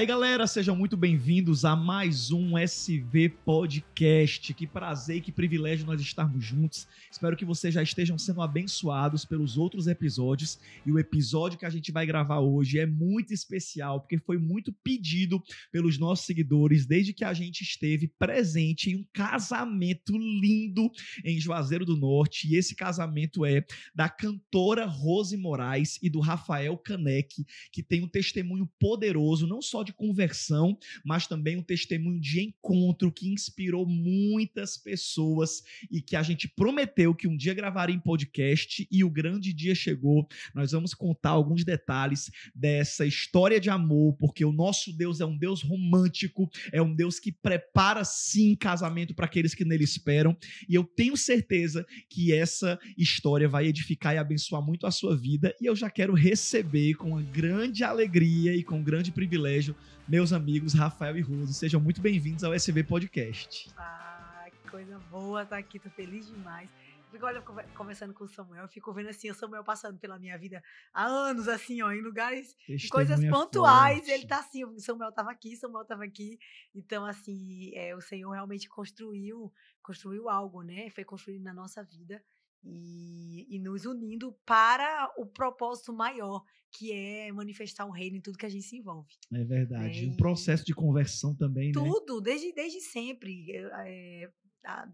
aí, galera, sejam muito bem-vindos a mais um SV Podcast. Que prazer e que privilégio nós estarmos juntos. Espero que vocês já estejam sendo abençoados pelos outros episódios. E o episódio que a gente vai gravar hoje é muito especial, porque foi muito pedido pelos nossos seguidores desde que a gente esteve presente em um casamento lindo em Juazeiro do Norte. E esse casamento é da cantora Rose Moraes e do Rafael Caneque, que tem um testemunho poderoso, não só de de conversão, mas também um testemunho de encontro que inspirou muitas pessoas e que a gente prometeu que um dia gravaria em podcast e o grande dia chegou. Nós vamos contar alguns detalhes dessa história de amor, porque o nosso Deus é um Deus romântico, é um Deus que prepara sim casamento para aqueles que nele esperam, e eu tenho certeza que essa história vai edificar e abençoar muito a sua vida, e eu já quero receber com uma grande alegria e com um grande privilégio meus amigos Rafael e Rose. Sejam muito bem-vindos ao SB Podcast. Ah, que coisa boa estar tá aqui, tô feliz demais. Fico olha, conversando com o Samuel, fico vendo assim, o Samuel passando pela minha vida há anos, assim, ó, em lugares, em coisas pontuais. Forte. Ele tá assim, o Samuel tava aqui, o Samuel tava aqui. Então, assim, é, o Senhor realmente construiu, construiu algo, né? Foi construído na nossa vida e, e, nos unindo para o propósito maior, que é manifestar o reino em tudo que a gente se envolve. É verdade. É, um processo de conversão também, né? tudo, né? desde, desde sempre. É,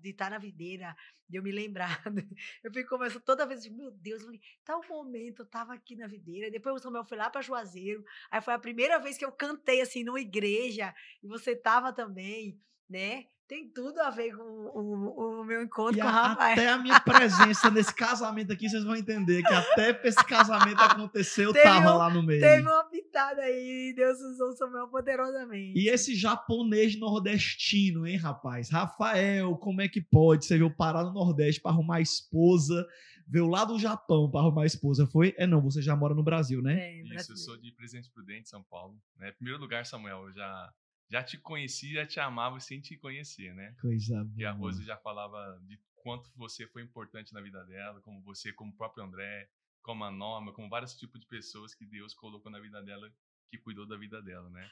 de estar na videira, de eu me lembrar. Eu fico conversando toda vez, assim, meu Deus, eu falei, tal momento eu estava aqui na videira, depois o Samuel foi lá para Juazeiro, aí foi a primeira vez que eu cantei assim numa igreja, e você estava também, né? Tem tudo a ver com o, o, o meu encontro e com o Rafael. Até a minha presença nesse casamento aqui, vocês vão entender que até pra esse casamento acontecer, eu tava um, lá no meio. Teve uma pitada aí, Deus usou o Samuel poderosamente. E esse japonês nordestino, hein, rapaz? Rafael, como é que pode? Você veio parar no Nordeste pra arrumar a esposa, veio lá do Japão pra arrumar a esposa, foi? É não, você já mora no Brasil, né? É, Isso, eu sou de Presidente Prudente, São Paulo. Né? Primeiro lugar, Samuel, eu já já te conhecia, já te amava sem te conhecer, né? Coisa boa. E a Rose já falava de quanto você foi importante na vida dela, como você, como o próprio André, como a Norma, como vários tipos de pessoas que Deus colocou na vida dela, que cuidou da vida dela, né?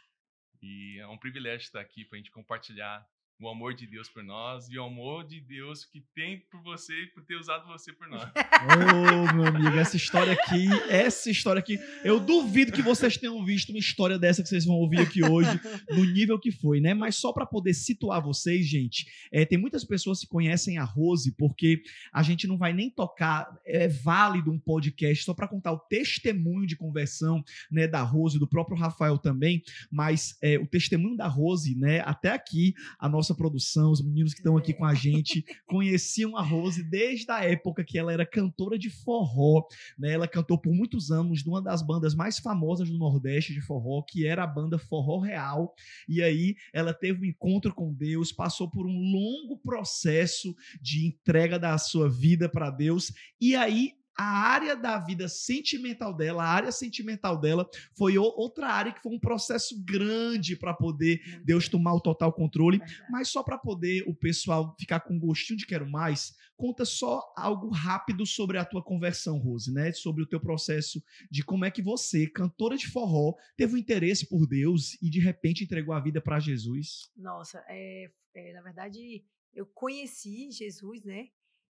E é um privilégio estar aqui para a gente compartilhar o amor de Deus por nós e o amor de Deus que tem por você e por ter usado você por nós. Ô, oh, meu amigo, essa história aqui, essa história aqui, eu duvido que vocês tenham visto uma história dessa que vocês vão ouvir aqui hoje, do nível que foi, né? Mas só para poder situar vocês, gente, é, tem muitas pessoas que conhecem a Rose porque a gente não vai nem tocar, é válido um podcast só para contar o testemunho de conversão, né, da Rose, do próprio Rafael também, mas é, o testemunho da Rose, né, até aqui, a nossa nossa produção, os meninos que estão aqui com a gente, conheciam a Rose desde a época que ela era cantora de forró. Né? Ela cantou por muitos anos numa das bandas mais famosas do Nordeste de forró, que era a banda Forró Real. E aí ela teve um encontro com Deus, passou por um longo processo de entrega da sua vida para Deus. E aí a área da vida sentimental dela, a área sentimental dela foi outra área que foi um processo grande para poder Deus tomar o total controle, mas só para poder o pessoal ficar com gostinho de quero mais, conta só algo rápido sobre a tua conversão, Rose, né? Sobre o teu processo de como é que você, cantora de forró, teve um interesse por Deus e de repente entregou a vida para Jesus. Nossa, é, é, na verdade eu conheci Jesus, né?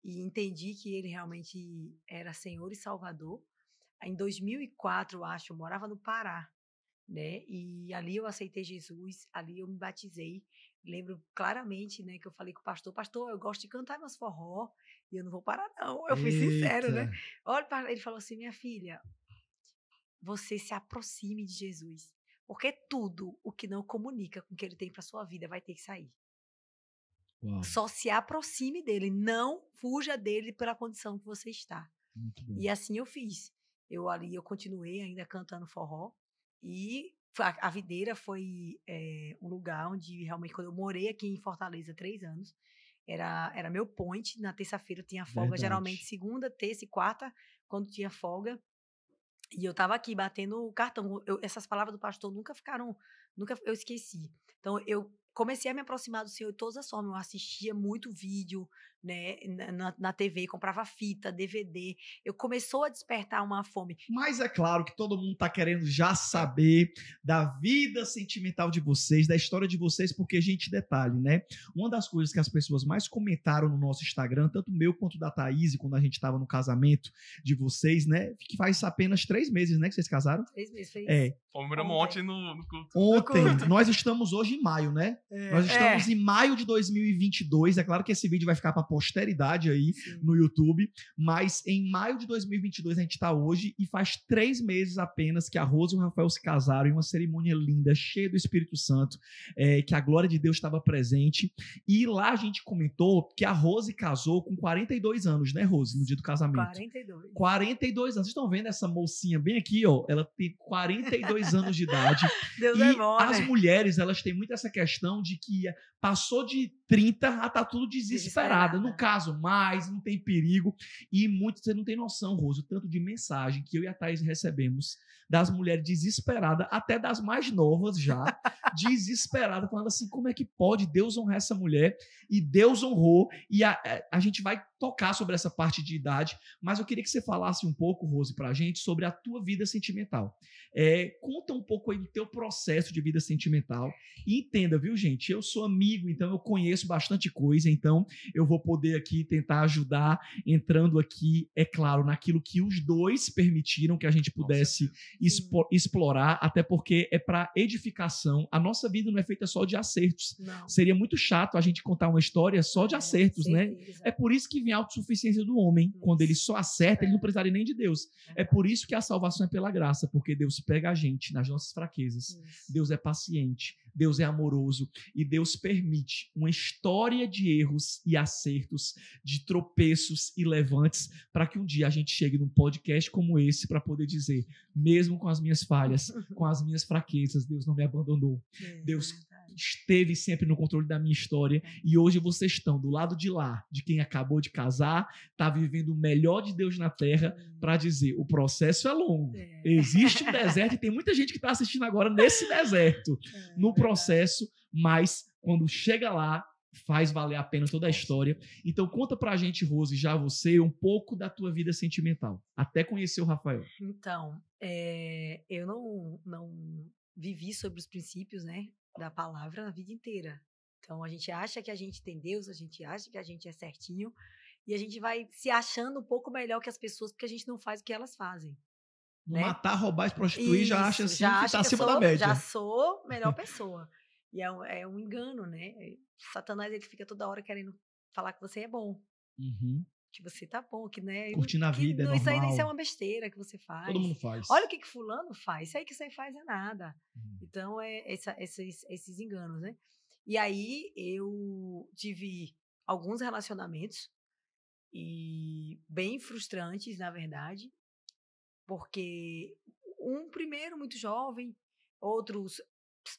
e entendi que ele realmente era Senhor e Salvador. Em 2004, acho, eu morava no Pará, né? E ali eu aceitei Jesus, ali eu me batizei. Lembro claramente, né, que eu falei com o pastor, pastor, eu gosto de cantar meus forró e eu não vou parar não. Eu fui Eita. sincero, né? Olha, ele falou assim, minha filha, você se aproxime de Jesus, porque tudo o que não comunica com o que ele tem para sua vida vai ter que sair. Uau. Só se aproxime dele, não fuja dele pela condição que você está. E assim eu fiz. Eu ali, eu continuei ainda cantando forró e a, a Videira foi é, um lugar onde realmente quando eu morei aqui em Fortaleza três anos era era meu point. Na terça-feira tinha folga, Verdade. geralmente segunda, terça e quarta quando tinha folga. E eu estava aqui batendo o cartão. Eu, essas palavras do pastor nunca ficaram, nunca eu esqueci. Então eu comecei a me aproximar do Senhor de todas as formas. Eu assistia muito vídeo, né, na, na TV, comprava fita, DVD. Eu começou a despertar uma fome. Mas é claro que todo mundo está querendo já saber da vida sentimental de vocês, da história de vocês, porque gente detalhe, né? Uma das coisas que as pessoas mais comentaram no nosso Instagram, tanto meu quanto da Thaís, quando a gente estava no casamento de vocês, né? Que faz apenas três meses, né, que vocês casaram? Três meses. Fez. É. Fomos ontem no, no culto. Ontem. No culto. Nós estamos hoje em maio, né? É, Nós estamos é. em maio de 2022. É claro que esse vídeo vai ficar para posteridade aí Sim. no YouTube. Mas em maio de 2022 a gente está hoje e faz três meses apenas que a Rosa e o Rafael se casaram em uma cerimônia linda, cheia do Espírito Santo, é, que a glória de Deus estava presente. E lá a gente comentou que a Rose casou com 42 anos, né, Rose, no dia do casamento? 42. 42 anos. Vocês estão vendo essa mocinha bem aqui, ó? Ela tem 42 anos de idade. Deus e é bom, As né? mulheres, elas têm muito essa questão de que passou de 30 a tá tudo desesperada. No caso, mais, não tem perigo. E muito, você não tem noção, Rose, o tanto de mensagem que eu e a Thaís recebemos das mulheres desesperadas, até das mais novas já, desesperadas, falando assim: como é que pode Deus honrar essa mulher? E Deus honrou, e a, é, a gente vai tocar sobre essa parte de idade, mas eu queria que você falasse um pouco, Rose, pra gente sobre a tua vida sentimental. É, conta um pouco aí do teu processo de vida sentimental e entenda, viu, gente? Eu sou amigo, então eu conheço conheço bastante coisa, então eu vou poder aqui tentar ajudar, entrando aqui, é claro, naquilo que os dois permitiram que a gente pudesse expo- explorar, até porque é para edificação. A nossa vida não é feita só de acertos. Não. Seria muito chato a gente contar uma história só de é, acertos, né? É por isso que vem a autossuficiência do homem. Isso. Hum, Quando ele só acerta, é. ele não precisaria nem de Deus. É. é por isso que a salvação é pela graça, porque Deus pega a gente nas nossas fraquezas. Isso. Deus é paciente. Deus é amoroso e Deus permite uma história de erros e acertos, de tropeços e levantes, para que um dia a gente chegue num podcast como esse para poder dizer, mesmo com as minhas falhas, com as minhas fraquezas, Deus não me abandonou. É Deus esteve sempre no controle da minha história e hoje vocês estão do lado de lá, de quem acabou de casar, está vivendo o melhor de Deus na terra para dizer, o processo é longo. É. Existe um deserto e tem muita gente que está assistindo agora nesse deserto, é no processo, mas quando chega lá, faz valer a pena toda a história. Então conta para a gente, Rose, já você, um pouco da tua vida sentimental, até conhecer o Rafael. Então, é, eu não, não vivi sobre os princípios, né? da palavra na vida inteira. Então a gente acha que a gente tem Deus, a gente acha que a gente é certinho e a gente vai se achando um pouco melhor que as pessoas porque a gente não faz o que elas fazem. Né? Matar, roubar, prostituir Isso, já acha assim já que está acima sou, da média. Já sou melhor pessoa. e é um, é um, engano, né? Satanás ele fica toda hora querendo falar que você é bom. Uhum que você tá bom, que né? Curtindo a vida, que, é Isso aí isso é uma besteira que você faz. Todo mundo faz. Olha o que, que fulano faz. Isso aí que você faz é nada. Hum. Então, é essa, esses, esses enganos, né? E aí, eu tive alguns relacionamentos e bem frustrantes, na verdade, porque um primeiro muito jovem, outros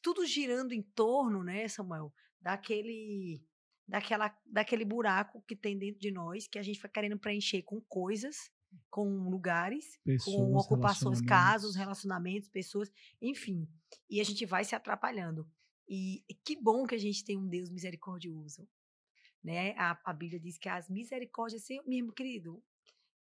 tudo girando em torno, né, Samuel, daquele daquela, daquele buraco que tem dentro de nós, que a gente vai querendo preencher com coisas, com lugares, pessoas, com ocupações, relacionamentos. casos, relacionamentos, pessoas, enfim. E a gente vai se atrapalhando. E que bom que a gente tem um Deus misericordioso. Né? A, a Bíblia diz que as misericórdias, mesmo querido,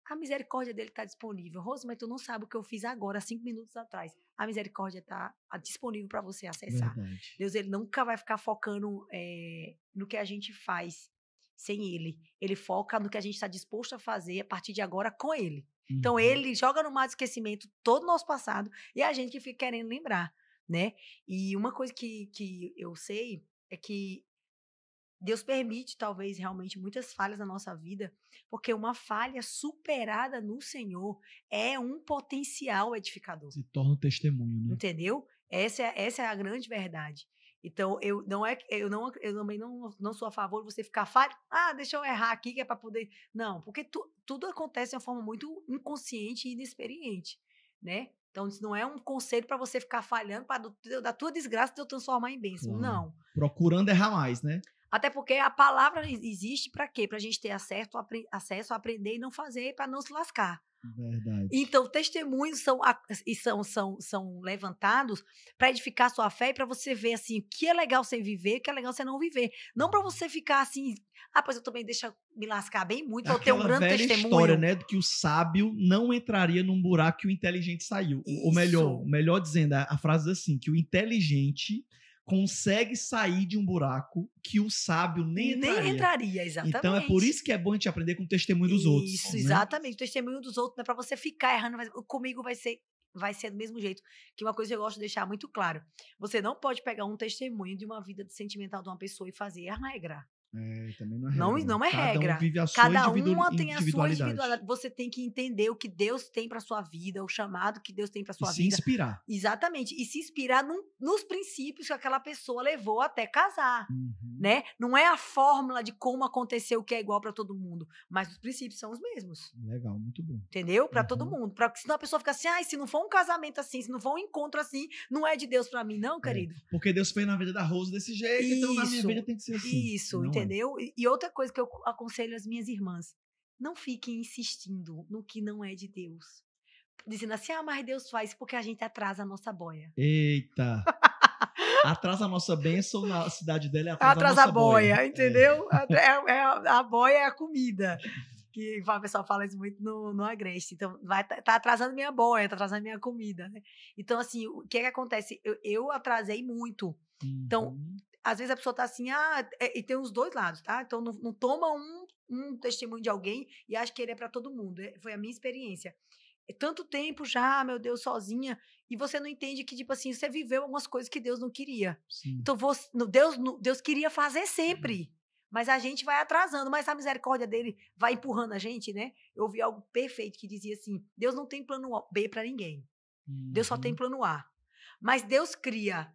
a misericórdia dele está disponível. Rosemary, tu não sabe o que eu fiz agora, cinco minutos atrás. A misericórdia está tá disponível para você acessar. Verdade. Deus, ele nunca vai ficar focando é, no que a gente faz sem ele. Ele foca no que a gente está disposto a fazer a partir de agora com ele. Então, uhum. Então, ele joga no mar de esquecimento todo o nosso passado e a gente que fica querendo lembrar, né? E uma coisa que, que eu sei é que Deus permite, talvez, realmente muitas falhas na nossa vida, porque uma falha superada no Senhor é um potencial edificador. Se torna um testemunho, né? Entendeu? Essa é, essa é a grande verdade. Então, eu não é eu não eu também não, não sou a favor de você ficar falha. Ah, deixa eu errar aqui que é para poder. Não, porque tu, tudo acontece de uma forma muito inconsciente e inexperiente, né? Então, isso não é um conselho para você ficar falhando para da tua desgraça de eu transformar em bênção. Claro. Não. Procurando errar mais, né? Até porque a palavra existe para quê? Para a gente ter acesso, acesso a aprender e não fazer para não se lascar. Verdade. Então, testemunhos são, são, são, são levantados para edificar sua fé e para você ver assim, o que é legal você viver, o que é legal você não viver. Não para você ficar assim, ah, pois eu também deixa me lascar bem muito, eu tenho um grande velha testemunho. história, né, que o sábio não entraria num buraco que o inteligente saiu. Isso. Ou melhor, melhor dizendo, a, a frase assim, que o inteligente consegue sair de um buraco que o sábio nem entraria. Nem entraria, exatamente. Então é por isso que é bom a gente aprender com o testemunho dos isso, outros. Isso, né? exatamente. O testemunho dos outros não é para você ficar errando, mas comigo vai ser vai ser do mesmo jeito. Que uma coisa que eu gosto de deixar muito claro, você não pode pegar um testemunho de uma vida sentimental de uma pessoa e fazer a regra. É, também não é regra. Não, né? não é Cada regra. Um vive a sua uma tem a sua individualidade. Você tem que entender o que Deus tem para sua vida, o chamado que Deus tem para sua e vida. Se inspirar. Exatamente. E se inspirar num, nos princípios que aquela pessoa levou até casar, uhum. né? Não é a fórmula de como aconteceu que é igual para todo mundo, mas os princípios são os mesmos. Legal, muito bom. Entendeu? Para uhum. todo mundo. Para que senão a pessoa fica assim: ah, se não for um casamento assim, se não for um encontro assim, não é de Deus para mim, não, é, querido". É. Porque Deus fez na vida da Rose desse jeito, isso. então na minha vida tem que ser assim. Isso, entendeu? Hum. Entendeu? E, e outra coisa que eu aconselho as minhas irmãs: não fiquem insistindo no que não é de Deus. Dizendo assim, ah, mas Deus faz porque a gente atrasa a nossa boia. Eita! atrasa a nossa bênção na cidade dela é atrasa, atrasa a, nossa a boia, boia. É. entendeu? É. É, é, a boia é a comida. Que o pessoal fala isso muito no, no Agreste. Então, vai, tá, tá atrasando minha boia, tá atrasando minha comida. Né? Então, assim, o que é que acontece? Eu, eu atrasei muito. Então, uhum às vezes a pessoa tá assim, ah, é, e tem os dois lados, tá? Então não, não toma um, um testemunho de alguém e acha que ele é para todo mundo. É, foi a minha experiência. É tanto tempo já, meu Deus, sozinha, e você não entende que, tipo assim, você viveu algumas coisas que Deus não queria. Sim. Então, você, Deus, Deus queria fazer uhum. sempre. Uhum. Mas a gente vai atrasando, mas a misericórdia dele vai empurrando a gente, né? Eu ouvi algo perfeito que dizia assim: Deus não tem plano B para ninguém. Uhum. Deus só tem uhum. plano A. Mas Deus cria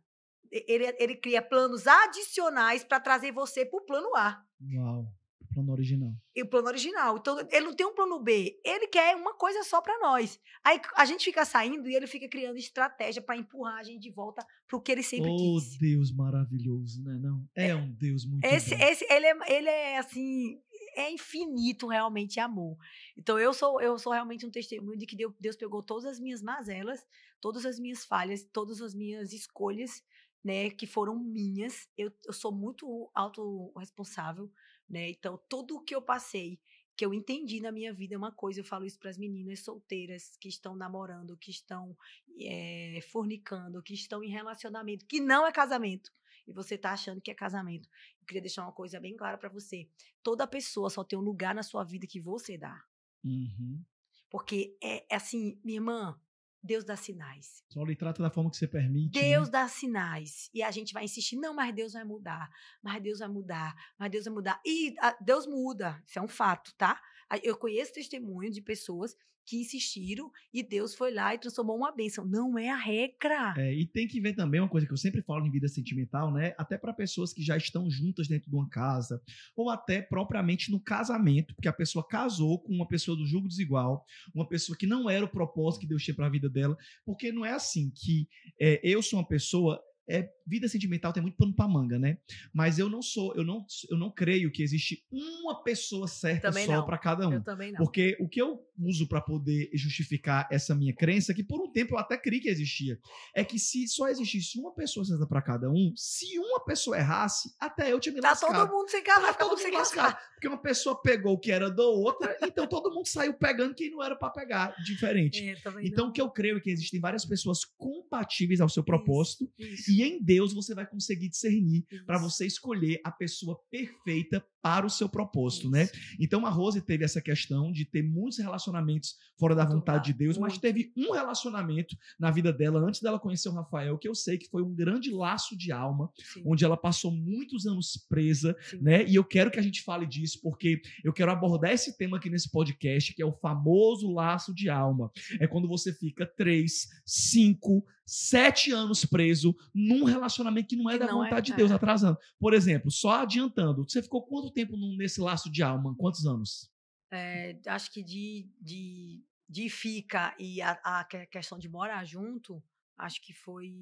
ele, ele cria planos adicionais para trazer você para o plano A. Uau, o plano original. E o plano original. Então, ele não tem um plano B. Ele quer uma coisa só para nós. Aí a gente fica saindo e ele fica criando estratégia para empurrar a gente de volta para o que ele sempre oh, quis. Oh, Deus maravilhoso, né? Não, é, é um Deus muito esse, bom. Esse, ele, é, ele é, assim, é infinito realmente é amor. Então eu sou eu sou realmente um testemunho de que Deus, Deus pegou todas as minhas mazelas, todas as minhas falhas, todas as minhas escolhas né, que foram minhas. Eu, eu sou muito autorresponsável, né? Então, tudo o que eu passei, que eu entendi na minha vida é uma coisa, eu falo isso para as meninas solteiras que estão namorando, que estão é, fornicando, que estão em relacionamento, que não é casamento. E você tá achando que é casamento. Eu queria deixar uma coisa bem clara para você. Toda pessoa só tem um lugar na sua vida que você dá. Uhum. Porque é, é assim, minha irmã, Deus dá sinais. Só lhe trata da forma que você permite. Né? Deus né? dá sinais. E a gente vai insistir, não, mas Deus vai mudar. Mas Deus vai mudar. Mas Deus vai mudar. E a, ah, Deus muda. Isso é um fato, tá? Eu conheço testemunho de pessoas que insistiram e Deus foi lá e transformou uma bênção. Não é a regra. É, e tem que ver também uma coisa que eu sempre falo em vida sentimental, né? Até para pessoas que já estão juntas dentro de uma casa, ou até propriamente no casamento, porque a pessoa casou com uma pessoa do jogo desigual, uma pessoa que não era o propósito que Deus tinha para a vida dela, porque não é assim que é, eu sou uma pessoa é vida sentimental tem muito pano pra manga, né? Mas eu não sou, eu não, eu não creio que existe uma pessoa certa só para cada um. Eu também não. Porque o que eu uso para poder justificar essa minha crença, que por um tempo eu até criei que existia, é que se só existisse uma pessoa certa para cada um, se uma pessoa errasse, até eu tinha me lascado. Tá todo mundo sem casar, tá todo mundo sem lascado. Porque uma pessoa pegou o que era da outra, então todo mundo saiu pegando quem não era para pegar, diferente. É, então não. o que eu creio é que existem várias pessoas compatíveis ao seu propósito isso, isso. e em Deus Deus você vai conseguir discernir para você escolher a pessoa perfeita para o seu propósito, né? Isso. né? Então a Rose teve essa questão de ter muitos relacionamentos fora da vontade de Deus, mas teve um relacionamento na vida dela antes dela conhecer o Rafael, que eu sei que foi um grande laço de alma, Sim. onde ela passou muitos anos presa, Sim. né? E eu quero que a gente fale disso porque eu quero abordar esse tema aqui nesse podcast, que é o famoso laço de alma. É quando você fica três, cinco sete anos preso num relacionamento que não é da não é, vontade é, de Deus, atrasando. Por exemplo, só adiantando, você ficou quanto tempo nesse laço de alma? Quantos anos? É, acho que de, de, de fica e a, a questão de morar junto, acho que foi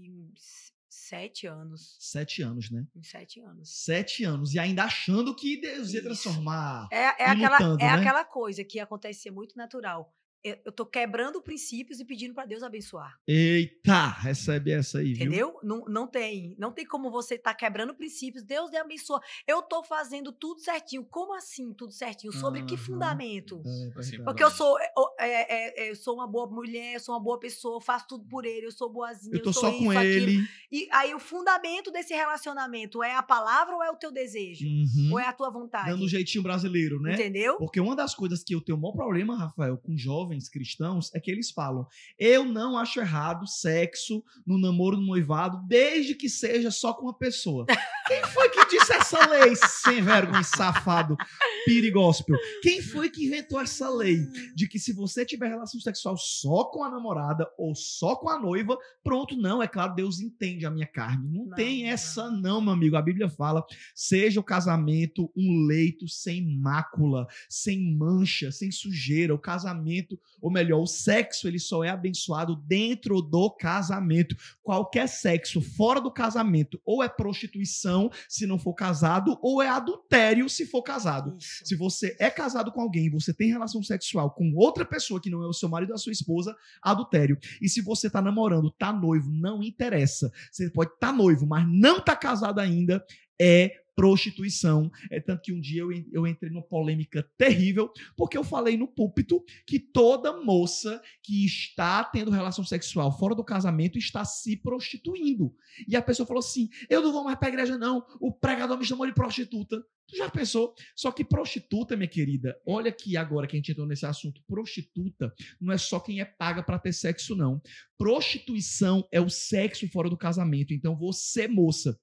Sete anos. Sete anos, né? Sete anos. Sete anos. E ainda achando que Deus ia transformar. É, é, aquela, lutando, é né? aquela coisa que acontecia muito natural eu tô quebrando princípios e pedindo para Deus abençoar. Eita, recebe essa aí, Entendeu? Viu? Não, não tem, não tem como você estar tá quebrando princípios. Deus lhe abençoa. Eu tô fazendo tudo certinho. Como assim tudo certinho? Sobre ah, que fundamento? É assim, Porque eu sou, eu, é é, é, é, eu sou uma boa mulher, eu sou uma boa pessoa, faço tudo por ele, eu sou boazinha, eu tô eu sou só isso, com ele. E aí o fundamento desse relacionamento é a palavra ou é o teu desejo? Uhum. Ou é a tua vontade? Dando um jeitinho brasileiro, né? Entendeu? Porque uma das coisas que eu tenho o maior problema, Rafael, com jovens jovens cristãos é que eles falam: eu não acho errado sexo no namoro, no noivado, desde que seja só com uma pessoa. Quem foi que disse essa lei, sem vergonha, safado, pirigóspio? Quem foi que inventou essa lei de que se você tiver relação sexual só com a namorada ou só com a noiva, pronto, não, é claro, Deus entende a minha carne. Não, não tem não. essa, não, meu amigo. A Bíblia fala: seja o casamento um leito sem mácula, sem mancha, sem sujeira. O casamento ou melhor, o sexo ele só é abençoado dentro do casamento. Qualquer sexo fora do casamento ou é prostituição se não for casado, ou é adultério se for casado. Isso. Se você é casado com alguém e você tem relação sexual com outra pessoa que não é o seu marido ou a sua esposa, adultério. E se você tá namorando, tá noivo, não interessa. Você pode estar tá noivo, mas não tá casado ainda, é prostituição. É tanto que um dia eu, eu entrei numa polêmica terrível, porque eu falei no púlpito que toda moça que está tendo relação sexual fora do casamento está se prostituindo. E a pessoa falou assim: eu não vou mais para a igreja, não. O pregador me chamou de prostituta. Tu já pensou? Só que prostituta, minha querida, olha que agora que a gente entrou nesse assunto, prostituta não é só quem é paga para ter sexo, não. Prostituição é o sexo fora do casamento. Então você, moça,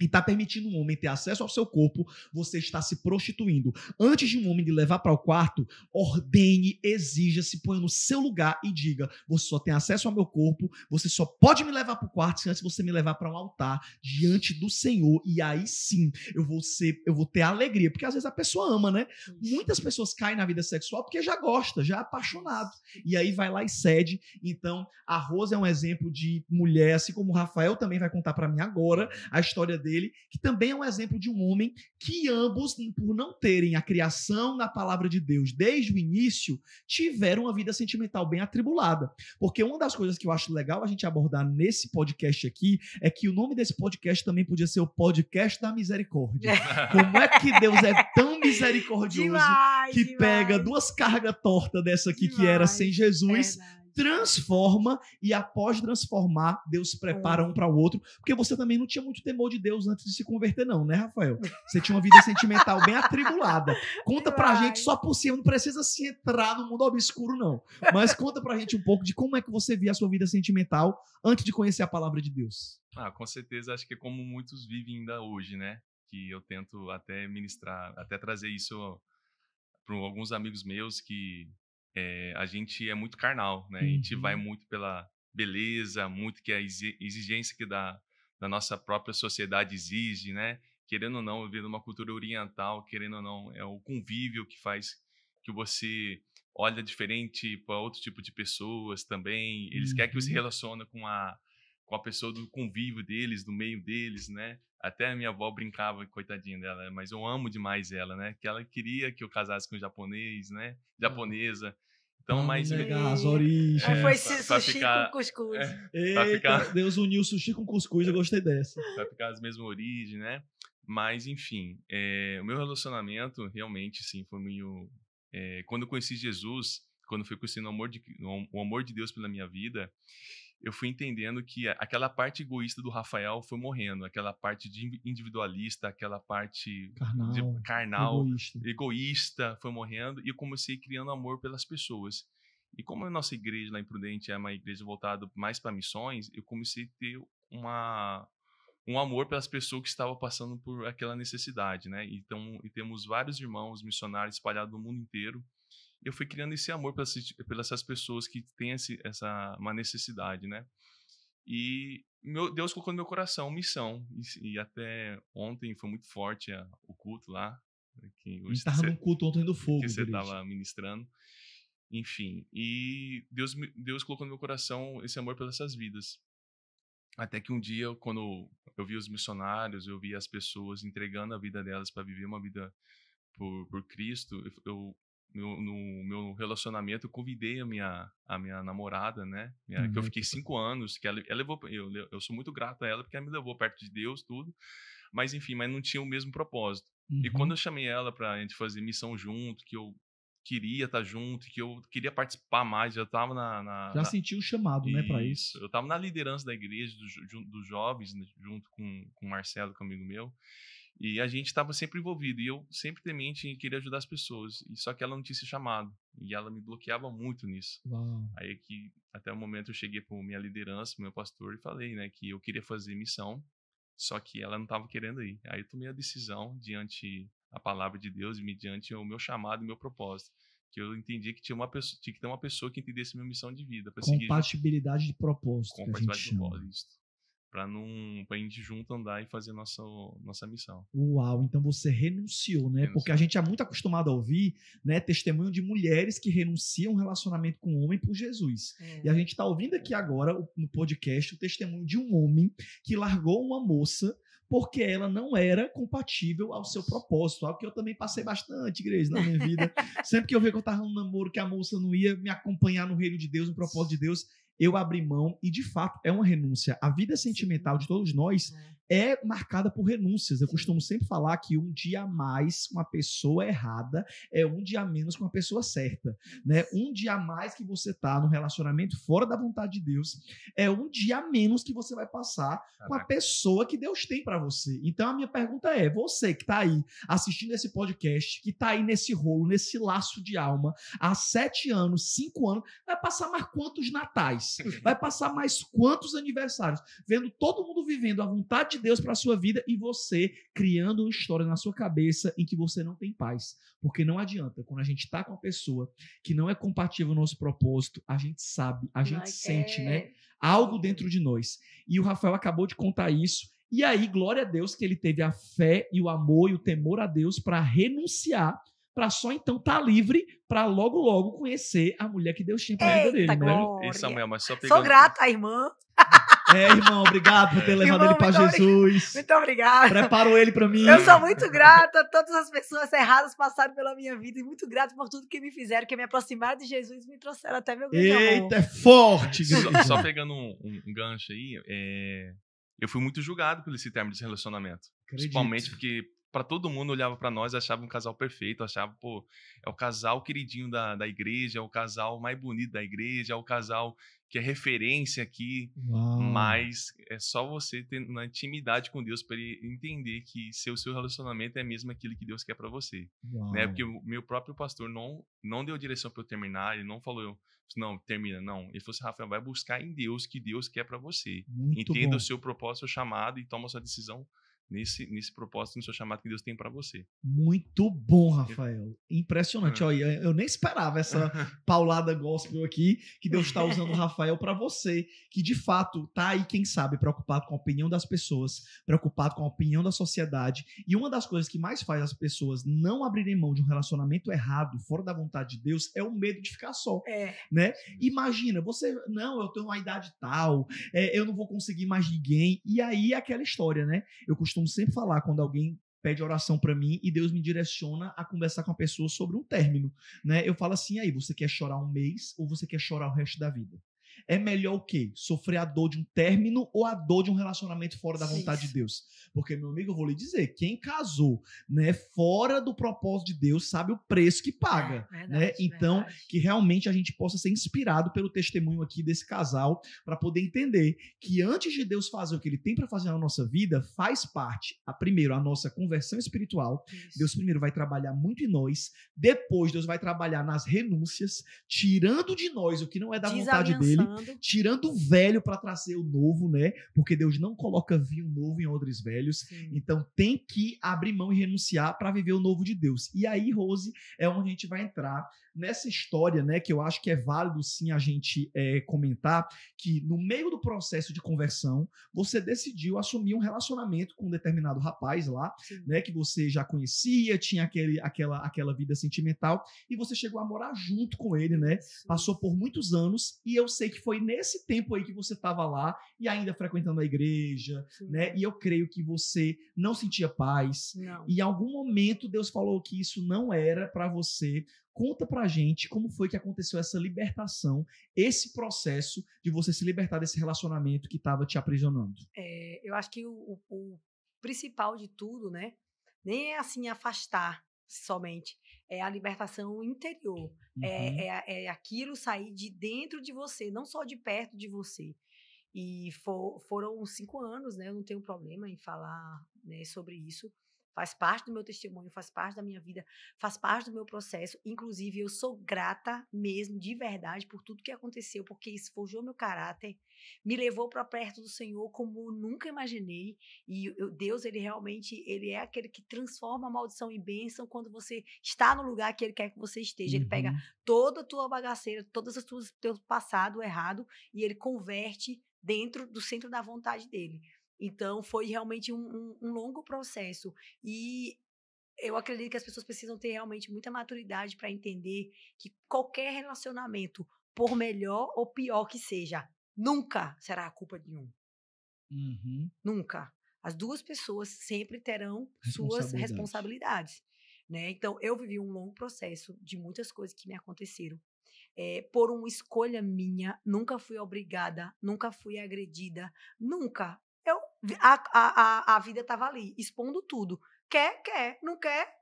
e está permitindo um homem ter acesso ao seu corpo, você está se prostituindo. Antes de um homem lhe levar para o quarto, ordene, exija, se ponha no seu lugar e diga: você só tem acesso ao meu corpo, você só pode me levar para o quarto se antes você me levar para um altar diante do Senhor. E aí sim eu vou ser, eu vou ter alegria, porque às vezes a pessoa ama, né? Muitas pessoas caem na vida sexual porque já gosta, já é apaixonado. E aí vai lá e cede. Então, a Rosa é um exemplo de mulher, assim como o Rafael também vai contar para mim agora a história dele dele, que também é um exemplo de um homem que ambos, por não terem a criação na palavra de Deus desde o início, tiveram uma vida sentimental bem atribulada. Porque uma das coisas que eu acho legal a gente abordar nesse podcast aqui é que o nome desse podcast também podia ser o podcast da misericórdia. Como é que Deus é tão misericordioso demais, que demais. pega duas cargas tortas dessa aqui demais, que era sem Jesus, transforma e após transformar, Deus se prepara um é. para o outro, porque você também não tinha muito temor de Deus antes de se converter não, né, Rafael? Você tinha uma vida sentimental bem atribulada. Conta pra gente só por cima, não precisa se entrar no mundo obscuro não, mas conta pra gente um pouco de como é que você via a sua vida sentimental antes de conhecer a palavra de Deus. Ah, com certeza, acho que é como muitos vivem ainda hoje, né? Que eu tento até ministrar, até trazer isso para alguns amigos meus que é, a gente é muito carnal, né? A gente vai uhum. muito pela beleza, muito que a exigência que da, da nossa própria sociedade exige, né? Querendo ou não, viver numa cultura oriental, querendo ou não, é o convívio que faz que você olha diferente para outro tipo de pessoas também. Eles uhum. querem que você uhum. relacione com a com a pessoa do convívio deles, do meio deles, né? Até a minha avó brincava, coitadinha dela, né, mas eu amo demais ela, né? Que ela queria que eu casasse com um japonês, né? Japonesa. Então, ah, mas. Pegar as origens. É, foi pra, sushi ficar, com cuscuz. É, Eita, ficar, Deus uniu sushi com cuscuz, eu gostei dessa. Vai ficar as mesmas origens, né? Mas, enfim, é, o meu relacionamento realmente, sim, foi meio. É, quando eu conheci Jesus, quando fui conhecendo o amor de, o amor de Deus pela minha vida, eu fui entendendo que aquela parte egoísta do Rafael foi morrendo, aquela parte de individualista, aquela parte carnal, de, carnal egoísta. egoísta. foi morrendo, e eu comecei criando amor pelas pessoas. E como a nossa igreja lá em Prudente é uma igreja voltada mais para missões, eu comecei a ter uma, um amor pelas pessoas que estavam passando por aquela necessidade, né? Então, e temos vários irmãos missionários espalhados no mundo inteiro, eu fui criando esse amor pelas, pelas essas pessoas que têm esse, essa uma necessidade, né? E meu, Deus colocou no meu coração missão. E, e até ontem foi muito forte a, o culto lá. Né, que hoje estava no culto ontem do fogo. Que você estava ministrando. Enfim, e Deus, Deus colocou no meu coração esse amor pelas essas vidas. Até que um dia, quando eu vi os missionários, eu vi as pessoas entregando a vida delas para viver uma vida por, por Cristo, eu, meu, no meu relacionamento, eu convidei a minha, a minha namorada, né? Minha, uhum. Que eu uhum. fiquei cinco anos, que ela, ela levou, eu, eu sou muito grato a ela porque ela me levou perto de Deus, tudo. Mas enfim, mas não tinha o mesmo propósito. Uhum. E quando eu chamei ela para a gente fazer missão junto, que eu queria estar tá junto, que eu queria participar mais, já estava na, na, Já na... senti o chamado, e né, para isso. Eu estava na liderança da igreja, dos do jovens, né, junto com, com o Marcelo, que é amigo meu. E a gente estava sempre envolvido. E eu sempre temente em querer ajudar as pessoas. E só que ela não tinha se chamado. E ela me bloqueava muito nisso. Uau. Aí que até o momento eu cheguei para minha liderança, meu pastor, e falei, né, que eu queria fazer missão. Só que ela não estava querendo ir. Aí eu tomei a decisão diante a palavra de Deus e mediante o meu chamado e meu propósito que eu entendi que tinha uma pessoa, tinha que ter uma pessoa que entendesse minha missão de vida seguir compatibilidade de propósito compatibilidade de propósito para não pra gente junto andar e fazer nossa, nossa missão. Uau, então você renunciou, né? Renunciou. Porque a gente é muito acostumado a ouvir, né, testemunho de mulheres que renunciam um relacionamento com o homem por Jesus. É. E a é. gente está ouvindo aqui agora no podcast o testemunho de um homem que largou uma moça porque ela não era compatível ao seu propósito, algo que eu também passei bastante, igreja, na minha vida. Sempre que eu vi que eu tava num namoro, que a moça não ia me acompanhar no reino de Deus, no propósito de Deus, eu abri mão e de fato é uma renúncia. A vida sentimental de todos nós é é marcada por renúncias. Eu costumo sempre falar que um dia a mais com a pessoa errada é um dia a menos com a pessoa certa, né? Um dia a mais que você está no relacionamento fora da vontade de Deus é um dia a menos que você vai passar Caraca. com a pessoa que Deus tem para você. Então a minha pergunta é, você que está aí assistindo esse podcast, que está aí nesse rolo, nesse laço de alma, há sete anos, cinco anos, vai passar mais quantos natais? Vai passar mais quantos aniversários? Vendo todo mundo vivendo a vontade de Deus para a sua vida e você criando uma história na sua cabeça em que você não tem paz. Porque não adianta, quando a gente está com uma pessoa que não é compatível com o nosso propósito, a gente sabe, a gente sente, é... né? Algo dentro de nós. E o Rafael acabou de contar isso. E aí, glória a Deus que ele teve a fé e o amor e o temor a Deus para renunciar para só então estar tá livre para logo logo conhecer a mulher que Deus tinha para vida dele, né? mas só pegando... Sou grata, irmã. É, irmão, obrigado por ter é. levado ele para Jesus. Muito obrigado. Preparou ele para mim. Eu sou muito grata. a Todas as pessoas erradas passaram pela minha vida e muito grato por tudo que me fizeram, que me aproximaram de Jesus e me trouxeram até meu grande Eita, amor. é forte. Só, só, pegando um, um gancho aí, é... eu fui muito julgado por esse termo de relacionamento. Acredito. Principalmente porque para todo mundo olhava para nós, achava um casal perfeito, achava, pô, é o casal queridinho da, da igreja, é o casal mais bonito da igreja, é o casal que é referência aqui, Uau. mas é só você ter na intimidade com Deus para ele entender que seu seu relacionamento é mesmo aquilo que Deus quer para você, Uau. né? Porque o meu próprio pastor não não deu direção para eu terminar, ele não falou não termina não, ele falou assim, Rafael vai buscar em Deus que Deus quer para você, Muito entenda bom. o seu propósito, o chamado e toma sua decisão nesse, nesse propósito, no seu chamado que Deus tem para você. Muito bom, Rafael. Impressionante. É. Olha, eu nem esperava essa paulada gospel aqui, que Deus está usando o Rafael para você, que de fato tá aí, quem sabe, preocupado com a opinião das pessoas, preocupado com a opinião da sociedade. E uma das coisas que mais faz as pessoas não abrirem mão de um relacionamento errado, fora da vontade de Deus, é o medo de ficar só. É. Né? Imagina, você, não, eu tenho uma idade tal, é, eu não vou conseguir mais ninguém. E aí aquela história, né? Eu costumo costumo sempre falar quando alguém pede oração para mim e Deus me direciona a conversar com a pessoa sobre um término, né? Eu falo assim, aí, você quer chorar um mês ou você quer chorar o resto da vida? é melhor o quê? Sofrer a dor de um término ou a dor de um relacionamento fora da Sim. vontade de Deus? Porque, meu amigo, eu vou lhe dizer, quem casou, né, fora do propósito de Deus, sabe o preço que paga, é, né? verdade, né? Então, verdade. que realmente a gente possa ser inspirado pelo testemunho aqui desse casal para poder entender que antes de Deus fazer o que ele tem para fazer na nossa vida, faz parte, a primeiro, a nossa conversão espiritual. Isso. Deus primeiro vai trabalhar muito em nós, depois Deus vai trabalhar nas renúncias, tirando de nós o que não é da vontade dele tirando o velho para trazer o novo, né? Porque Deus não coloca vinho novo em odres velhos. Sim. Então tem que abrir mão e renunciar para viver o novo de Deus. E aí, Rose, é onde a gente vai entrar nessa história, né? Que eu acho que é válido sim a gente é, comentar que no meio do processo de conversão você decidiu assumir um relacionamento com um determinado rapaz lá, sim. né? Que você já conhecia, tinha aquele, aquela, aquela vida sentimental e você chegou a morar junto com ele, né? Sim. Passou por muitos anos e eu sei que que foi nesse tempo aí que você estava lá e ainda frequentando a igreja, Sim. né? E eu creio que você não sentia paz. Não. E em algum momento Deus falou que isso não era para você. Conta pra gente como foi que aconteceu essa libertação, esse processo de você se libertar desse relacionamento que estava te aprisionando. É, eu acho que o, o principal de tudo, né? Nem é assim afastar somente, é a libertação interior. É, uhum. É, é, é, aquilo sair de dentro de você, não só de perto de você. E for, foram cinco anos, né? Eu não tenho problema em falar né, sobre isso faz parte do meu testemunho, faz parte da minha vida, faz parte do meu processo. Inclusive, eu sou grata mesmo, de verdade, por tudo que aconteceu, porque isso forjou meu caráter, me levou para perto do Senhor como eu nunca imaginei. E eu, Deus, ele realmente, ele é aquele que transforma a maldição em bênção quando você está no lugar que ele quer que você esteja. Uhum. Ele pega uhum. toda a tua bagaceira, todas as tuas teu passado errado e ele converte dentro do centro da vontade dele. Então, foi realmente um, um, um longo processo. E eu acredito que as pessoas precisam ter realmente muita maturidade para entender que qualquer relacionamento, por melhor ou pior que seja, nunca será a culpa de um. Uhum. Nunca. As duas pessoas sempre terão responsabilidade. suas responsabilidades. Né? Então, eu vivi um longo processo de muitas coisas que me aconteceram. É, por uma escolha minha, nunca fui obrigada, nunca fui agredida, nunca a, a, a vida estava ali, expondo tudo. Quer, quer, não quer,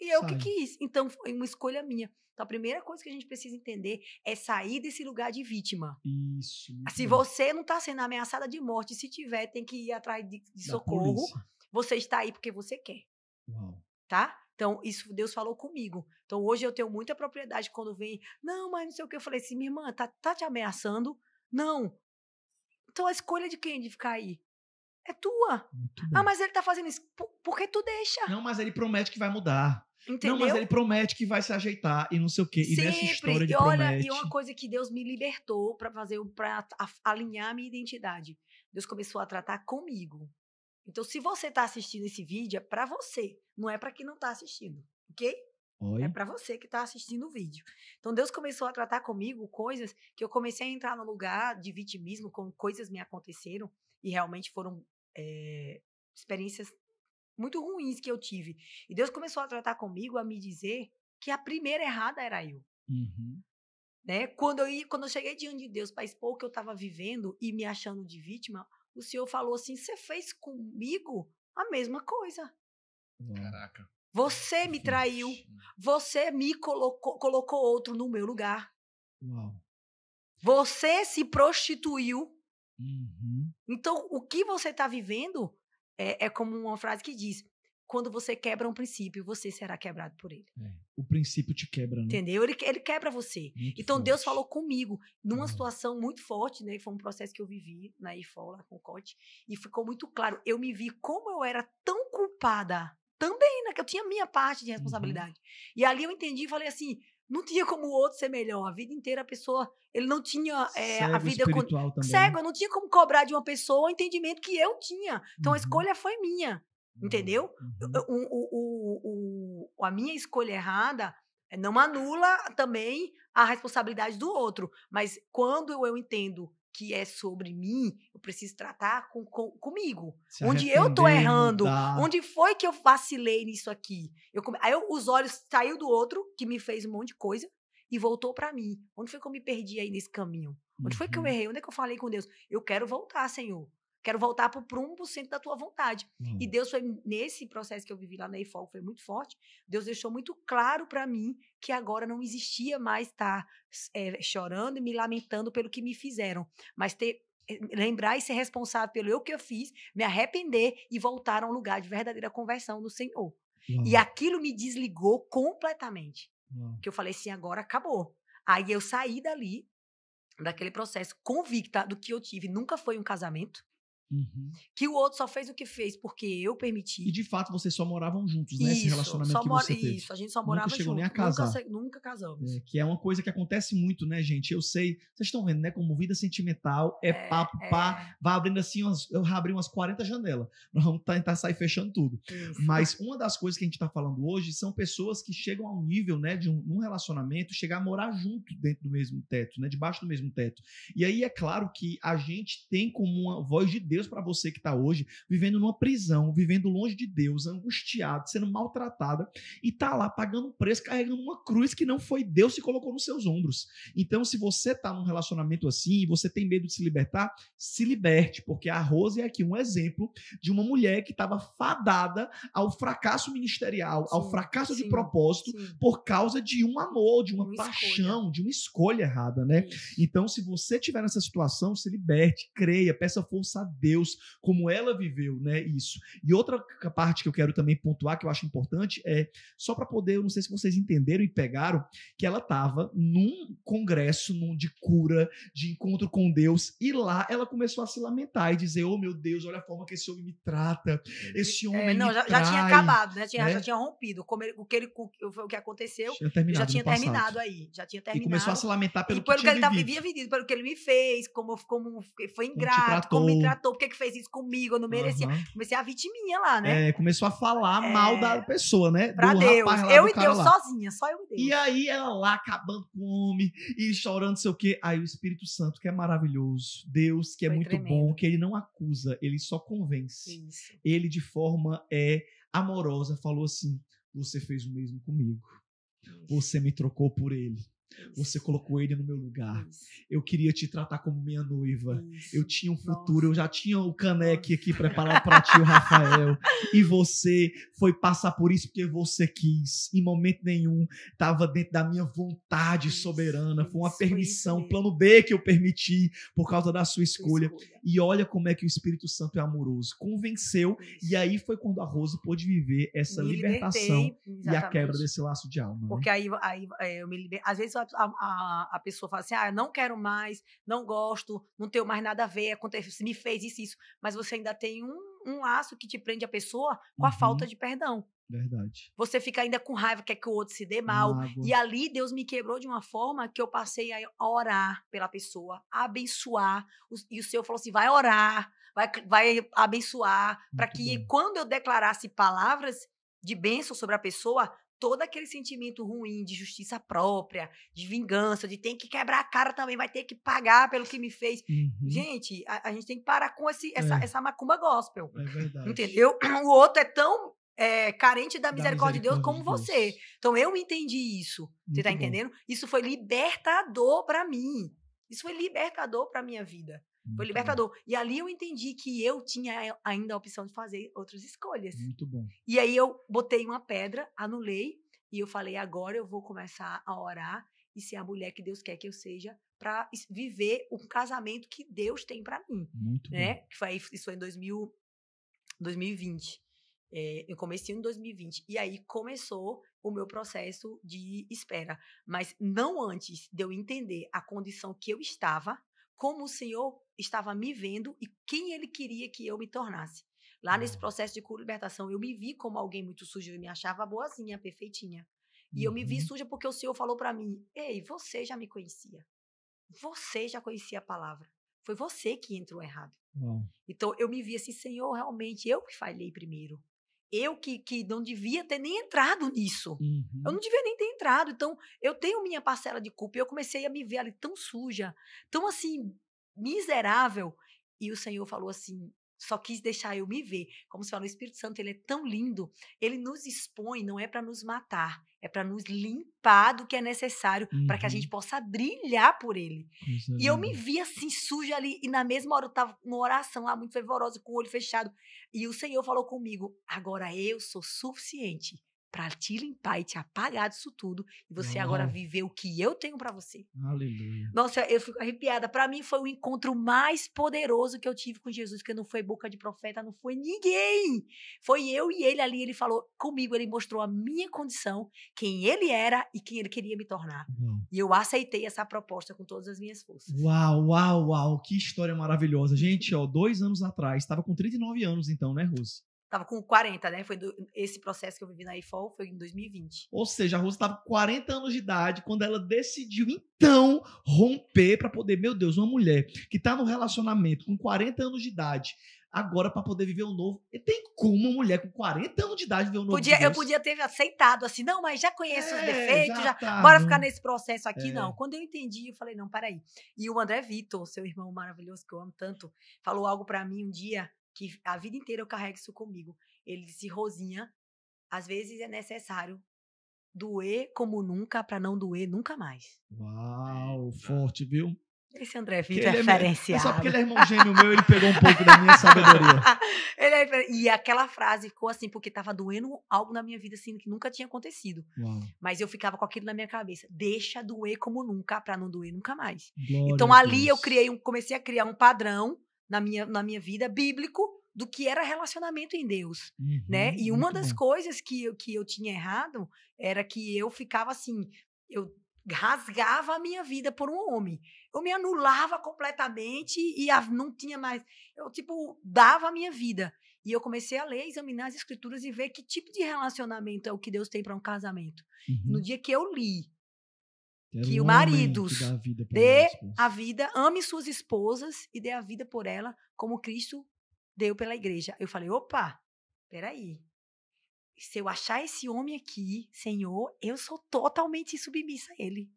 e eu Sai. que quis. Então, foi uma escolha minha. Então, a primeira coisa que a gente precisa entender é sair desse lugar de vítima. Isso. Se você não está sendo ameaçada de morte, se tiver, tem que ir atrás de, de socorro. Polícia. Você está aí porque você quer. Uau. Tá? Então, isso Deus falou comigo. Então, hoje eu tenho muita propriedade quando vem, não, mas não sei o que. Eu falei assim, minha irmã, tá, tá te ameaçando? Não. Então, a escolha de quem de ficar aí? É tua. Ah, mas ele tá fazendo isso. Por, por, que tu deixa? Não, mas ele promete que vai mudar. Entendeu? Não, mas ele promete que vai se ajeitar e não sei o quê. Sempre. E nessa história de e olha, promete... E uma coisa que Deus me libertou para fazer, para alinhar a minha identidade. Deus começou a tratar comigo. Então, se você tá assistindo esse vídeo, é para você. Não é para quem não tá assistindo, ok? É Oi? É para você que tá assistindo o vídeo. Então, Deus começou a tratar comigo coisas que eu comecei a entrar no lugar de vitimismo, como coisas me aconteceram e realmente foram é, experiências muito ruins que eu tive. E Deus começou a tratar comigo, a me dizer que a primeira errada era eu. Uhum. Né? Quando, eu quando eu cheguei diante de Deus para expor o que eu estava vivendo e me achando de vítima, o Senhor falou assim: Você fez comigo a mesma coisa. Caraca. Você me traiu. Você me colocou, colocou outro no meu lugar. Uau. Você se prostituiu Uhum. Então, o que você está vivendo é, é, como uma frase que diz: quando você quebra um princípio, você será quebrado por ele. É. O princípio te quebra, né? Entendeu? Ele, ele quebra você. Muito então, forte. Deus falou comigo numa situação muito forte, né? Foi um processo que eu vivi na né, IFOL, lá com o Cote, e ficou muito claro. Eu me vi como eu era tão culpada também, né? Que eu tinha minha parte de uhum. responsabilidade. Uhum. E ali eu entendi e falei assim: não tinha como o outro ser melhor. A vida inteira a pessoa. Ele não tinha é, a vida. Con... Também. Cego, eu não tinha como cobrar de uma pessoa o entendimento que eu tinha. Então uhum. a escolha foi minha. Uhum, entendeu? Uhum. O, o, o, a minha escolha errada eh, não anula também a responsabilidade do outro. Mas quando eu entendo que é sobre mim, eu preciso tratar com, com comigo. Se onde eu tô errando? Mudar. Onde foi que eu vacilei nisso aqui? Eu, aí eu, os olhos saiu do outro, que me fez um monte de coisa, e voltou para mim. Onde foi que eu me perdi aí nesse caminho? Onde uhum. foi que eu uhum. errei? Onde é que eu falei com Deus? Eu quero voltar, Senhor. Quero voltar para o centro da tua vontade. Hum. E Deus foi, nesse processo que eu vivi lá na EFOL, foi muito forte. Deus deixou muito claro para mim que agora não existia mais estar é, chorando e me lamentando pelo que me fizeram, mas ter eh, lembrar e ser responsável pelo eu que eu fiz, me arrepender e voltar a um lugar de verdadeira conversão no Senhor. E hum. aquilo me desligou completamente. Hum. Que eu falei assim, agora acabou. Aí eu saí dali, daquele processo, convicta do que eu tive. Nunca foi um casamento, Uhum. Que o outro só fez o que fez porque eu permiti. E de fato vocês só moravam juntos, né? Isso, Esse relacionamento que você teve. Isso, a gente só nunca chegou junto. Nem a casar. Nunca, nunca casamos. É, que é uma coisa que acontece muito, né, gente? Eu sei, vocês estão vendo, né? Como vida sentimental é, é papo, é. pá, vai abrindo assim, umas, eu abri umas 40 janelas. Nós vamos tentar tá, tá, sair fechando tudo. Isso. Mas uma das coisas que a gente está falando hoje são pessoas que chegam a um nível, né, de um, um relacionamento, chegar a morar junto dentro do mesmo teto, né? Debaixo do mesmo teto. E aí é claro que a gente tem como uma voz de Deus para você que está hoje vivendo numa prisão, vivendo longe de Deus, angustiado, sendo maltratada e está lá pagando um preço, carregando uma cruz que não foi Deus que colocou nos seus ombros. Então, se você está num relacionamento assim e você tem medo de se libertar, se liberte, porque a Rose é aqui um exemplo de uma mulher que estava fadada ao fracasso ministerial, sim, ao fracasso sim, de propósito, sim. por causa de um amor, de uma, uma paixão, escolha. de uma escolha errada, né? Então, se você estiver nessa situação, se liberte, creia, peça força a Deus. Deus, como ela viveu, né, isso. E outra parte que eu quero também pontuar que eu acho importante é só para poder, eu não sei se vocês entenderam e pegaram que ela estava num congresso num de cura, de encontro com Deus, e lá ela começou a se lamentar e dizer: "Oh, meu Deus, olha a forma que esse homem me trata. Uhum. Esse é, homem é, não, já, trai, já, tinha acabado, já né, tinha, né? já tinha rompido, como ele, o que ele, o que aconteceu, tinha já tinha terminado aí, já tinha terminado. E começou a se lamentar pelo, e pelo que, que ele me Tava, vivia vendido, pelo que ele me fez, como como foi ingrato, como, como me tratou por que, que fez isso comigo? Eu não merecia. Uhum. Comecei a vitiminha lá, né? É, começou a falar é... mal da pessoa, né? Pra do Deus. eu e Deus lá. sozinha, só eu e Deus. E aí ela lá acabando com o homem e chorando, não sei o quê. Aí o Espírito Santo, que é maravilhoso, Deus, que é Foi muito tremendo. bom, que ele não acusa, ele só convence. Isso. Ele, de forma é, amorosa, falou assim: Você fez o mesmo comigo. Você me trocou por ele. Você colocou ele no meu lugar. Eu queria te tratar como minha noiva. Eu tinha um futuro, eu já tinha o caneque aqui preparado para ti, o Rafael. E você foi passar por isso porque você quis. Em momento nenhum estava dentro da minha vontade soberana. Foi uma permissão, um plano B que eu permiti por causa da sua escolha. E olha como é que o Espírito Santo é amoroso. Convenceu e aí foi quando a Rosa pôde viver essa libertação e a quebra desse laço de alma. Né? Porque aí, aí é, eu me libertei. Às vezes vezes a, a, a pessoa fala assim: ah, não quero mais, não gosto, não tenho mais nada a ver, aconteceu, me fez isso, isso. Mas você ainda tem um, um laço que te prende a pessoa com a uhum. falta de perdão. Verdade. Você fica ainda com raiva, quer que o outro se dê mal. E ali Deus me quebrou de uma forma que eu passei a orar pela pessoa, a abençoar. E o Senhor falou assim: vai orar, vai, vai abençoar, para que quando eu declarasse palavras de bênção sobre a pessoa, todo aquele sentimento ruim de justiça própria, de vingança, de tem que quebrar a cara também, vai ter que pagar pelo que me fez. Uhum. Gente, a, a, gente tem que parar com esse, essa, é. essa macumba gospel. É verdade. Entendeu? O outro é tão é, carente da misericórdia, da misericórdia de Deus como de Deus. você. Então eu entendi isso. Muito você tá bom. entendendo? Isso foi libertador para mim. Isso foi libertador para minha vida. Foi libertador. Bom. E ali eu entendi que eu tinha ainda a opção de fazer outras escolhas. Muito bom. E aí eu botei uma pedra, anulei, e eu falei: agora eu vou começar a orar e ser a mulher que Deus quer que eu seja para viver o casamento que Deus tem para mim. Muito né? bom. Que foi, isso foi em 2000, 2020. É, eu comecei em 2020. E aí começou o meu processo de espera. Mas não antes de eu entender a condição que eu estava, como o Senhor estava me vendo e quem ele queria que eu me tornasse. Lá nesse processo de cura e libertação, eu me vi como alguém muito sujo eu me achava boazinha, perfeitinha. E uhum. eu me vi uhum. suja porque o Senhor falou para mim: "Ei, você já me conhecia. Você já conhecia a palavra. Foi você que entrou errado." Uhum. Então eu me vi assim, Senhor, realmente eu que falhei primeiro. Eu que, que não devia ter nem entrado nisso. Uhum. Eu não devia nem ter entrado. Então, eu tenho minha parcela de culpa. E eu comecei a me ver ali tão suja, tão assim, miserável. E o Senhor falou assim: só quis deixar eu me ver. Como se fala, o Espírito Santo, ele é tão lindo, ele nos expõe, não é para nos matar, é para nos limpar do que é necessário uhum. para que a gente uhum. possa brilhar por ele. E eu me vi assim, suja ali, e na mesma hora eu estava numa oração lá muito fervorosa, com o olho fechado, e o Senhor falou comigo: agora eu sou suficiente para te limpar e te apagar disso tudo e você Uau. agora viver o que eu tenho para você. Aleluia. Nossa, eu fico arrepiada. Para mim foi o encontro mais poderoso que eu tive com Jesus, que não foi boca de profeta, não foi ninguém. Foi eu e ele ali, ele falou comigo, ele mostrou a minha condição, quem ele era e quem ele queria me tornar. Uau. E eu aceitei essa proposta com todas as minhas forças. Uau, uau, uau, que história maravilhosa. Gente, ó, dois anos atrás, estava com 39 anos então, né, Rose? Tava com 40, né? Foi do, esse processo que eu vivi na IFOL foi em 2020. Ou seja, a Rosa tava com 40 anos de idade quando ela decidiu então romper para poder, meu Deus, uma mulher que tá no relacionamento com 40 anos de idade, agora para poder viver um novo. E tem como uma mulher com 40 anos de idade viver um novo? Podia, eu podia ter aceitado assim, não, mas já conheço é, os defeitos, já, já bora não. ficar né? nesse processo aqui, é. não. Quando eu entendi, eu falei, não, peraí. E o André Vitor, seu irmão maravilhoso que eu amo tanto, falou algo para mim um dia que a vida inteira eu carrego isso comigo. Ele disse, Rosinha, às vezes é necessário doer como nunca para não doer nunca mais. É. Uau, forte, viu? Esse André Vitor é referenciado. É, é só porque ele é irmão gêmeo meu, ele pegou um pouco da minha sabedoria. é, e aquela frase ficou assim, porque estava doendo algo na minha vida assim que nunca tinha acontecido. Uau. Mas eu ficava com aquilo na minha cabeça. Deixa doer como nunca, para não doer nunca mais. Então Glória então ali eu criei um, comecei a criar um padrão na minha, na minha vida bíblico do que era relacionamento em Deus, né? uhum, né? E uma das bom. coisas que eu, que eu tinha errado era que eu ficava assim, eu rasgava a minha vida por um homem. Eu me anulava completamente e não tinha mais, eu tipo dava a minha vida. E eu comecei a ler, examinar as escrituras e ver que tipo de relacionamento é o que Deus tem para um casamento. Uhum. No dia que eu li que o marido dê a vida, dê a vida, ame suas esposas e dê a vida por ela, como Cristo deu pela igreja. Eu falei, opa, peraí. Se eu achar esse homem aqui, Senhor, eu sou totalmente submissa a ele.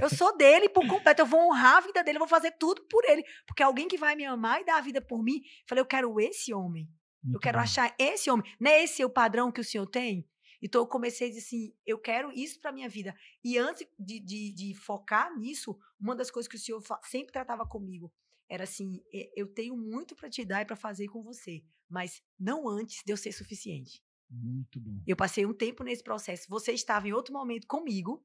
Eu sou dele por completo. Eu vou honrar a vida dele, eu vou fazer tudo por ele. Porque alguém que vai me amar e dar a vida por mim, eu falei, eu quero esse homem. Muito eu quero bom. achar esse homem. Não é esse o padrão que o Senhor tem? Então eu comecei a dizer assim, eu quero isso para minha vida. E antes de, de, de, focar nisso, uma das coisas que o senhor sempre tratava comigo era assim, eu tenho muito para te dar e para fazer com você, mas não antes de eu ser suficiente. Muito bom. Eu passei um tempo nesse processo. Você estava em outro momento comigo,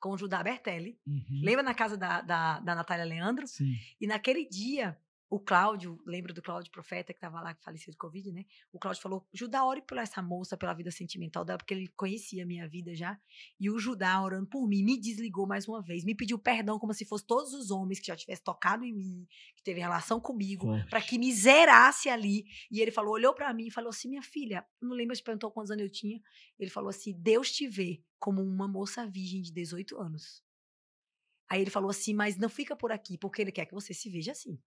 com o Judá Bertelli. Uhum. Lembra na casa da, da, da Natália Leandro? Sim. E naquele dia, o Cláudio, lembro do Cláudio Profeta, que estava lá, que faleceu de Covid, né? O Cláudio falou: Judá, ore por essa moça, pela vida sentimental dela, porque ele conhecia a minha vida já. E o Judá, orando por mim, me desligou mais uma vez, me pediu perdão, como se fosse todos os homens que já tivessem tocado em mim, que teve relação comigo, para que me zerasse ali. E ele falou: olhou para mim e falou assim: minha filha, não lembro se perguntou quantos anos eu tinha. Ele falou assim: Deus te vê como uma moça virgem de 18 anos. Aí ele falou assim: mas não fica por aqui, porque ele quer que você se veja assim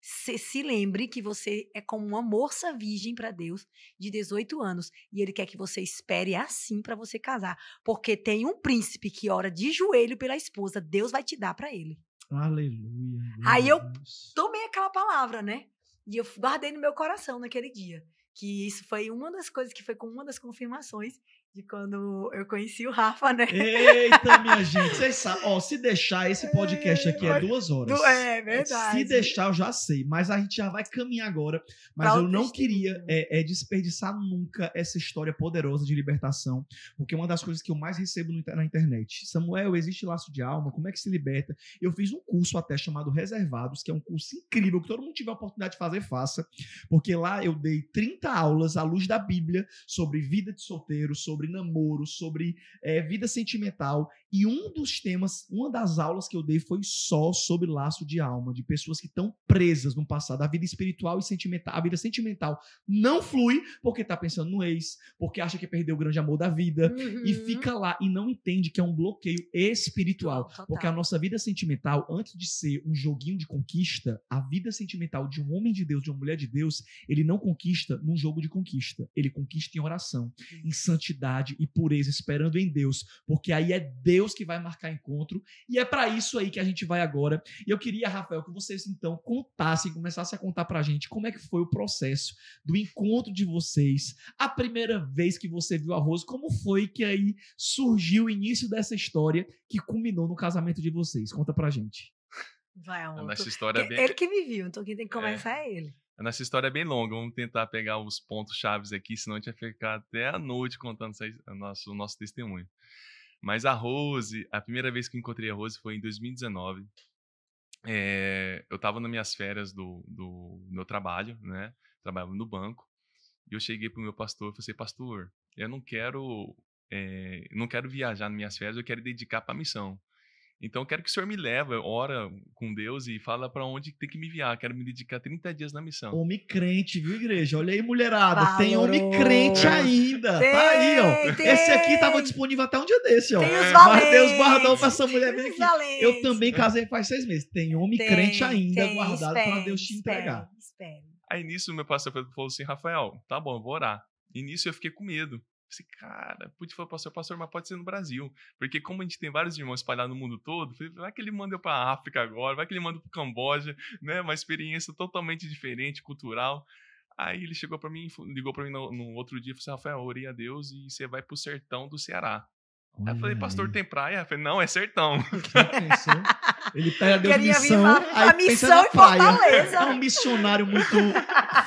se, se lembre que você é como uma moça virgem para Deus de 18 anos e ele quer que você espere assim para você casar, porque tem um príncipe que ora de joelho pela esposa, Deus vai te dar para ele. Aleluia. Aí eu tomei aquela palavra, né? E eu guardei no meu coração naquele dia, que isso foi uma das coisas que foi com uma das confirmações de quando eu conheci o Rafa, né? Eita, minha gente, vocês sabem. Ó, se deixar, esse é, podcast aqui é duas horas. É verdade. Se deixar, eu já sei. Mas a gente já vai caminhar agora. Mas eu não queria é, é, desperdiçar nunca essa história poderosa de libertação, porque é uma das coisas que eu mais recebo na internet. Samuel, existe laço de alma? Como é que se liberta? Eu fiz um curso até chamado Reservados, que é um curso incrível, que todo mundo tiver a oportunidade de fazer, faça. Porque lá eu dei 30 aulas à luz da Bíblia sobre vida de solteiro, sobre sobre namoro, sobre é, vida sentimental. E um dos temas, uma das aulas que eu dei foi só sobre laço de alma, de pessoas que estão presas no passado. A vida espiritual e sentimental, a vida sentimental não flui porque está pensando no ex, porque acha que perdeu o grande amor da vida uhum. e fica lá e não entende que é um bloqueio espiritual. Total. Porque a nossa vida sentimental, antes de ser um joguinho de conquista, a vida sentimental de um homem de Deus, de uma mulher de Deus, ele não conquista num jogo de conquista. Ele conquista em oração, em santidade e pureza, esperando em Deus, porque aí é Deus que vai marcar encontro e é para isso aí que a gente vai agora. E eu queria, Rafael, que vocês então contassem, começassem a contar para a gente como é que foi o processo do encontro de vocês, a primeira vez que você viu a Rose, como foi que aí surgiu o início dessa história que culminou no casamento de vocês? Conta para a gente. Vai, amor. nossa história é bem... Ele que me viu, então quem tem que é. começar é, é ele. Nossa história é bem longa, vamos tentar pegar os pontos chaves aqui, senão a gente vai ficar até a noite contando o nosso, nosso testemunho. Mas a Rose, a primeira vez que encontrei a Rose foi em 2019. É, eh, eu estava nas minhas férias do, do meu trabalho, né? Trabalhava no banco. E eu cheguei pro meu pastor e falei, assim, pastor, eu não quero é, não quero viajar nas minhas férias, eu quero dedicar para a missão. Então, eu quero que o Senhor me leve, ora com Deus e fala para onde tem que me enviar. Quero me dedicar 30 dias na missão. Homem crente, viu, igreja? Olha aí, mulherada. Valorou. Tem homem crente ainda. Tem, tá aí, ó. Tem. Esse aqui tava disponível até um dia desse, ó. Tem os Mas Deus guardou pra essa mulher bem aqui. Eu também casei faz seis meses. Tem homem tem, crente ainda guardado para Deus te entregar. Espere. espere. Aí nisso, meu pastor falou assim: Rafael, tá bom, eu vou orar. E nisso eu fiquei com medo. Falei, cara, pude falar, pastor, pastor, mas pode ser no Brasil. Porque como a gente tem vários irmãos espalhados no mundo todo, falei, vai que ele manda para a África agora, vai que ele manda para o Camboja, né? Uma experiência totalmente diferente, cultural. Aí ele chegou para mim, ligou para mim no, no, outro dia e falou assim, Rafael, orei a Deus e você vai para o sertão do Ceará. aí eu falei, pastor, aí. tem praia? Eu falei, não, é sertão. Ele pega a missão, vir a missão em praia. Fortaleza. É um missionário muito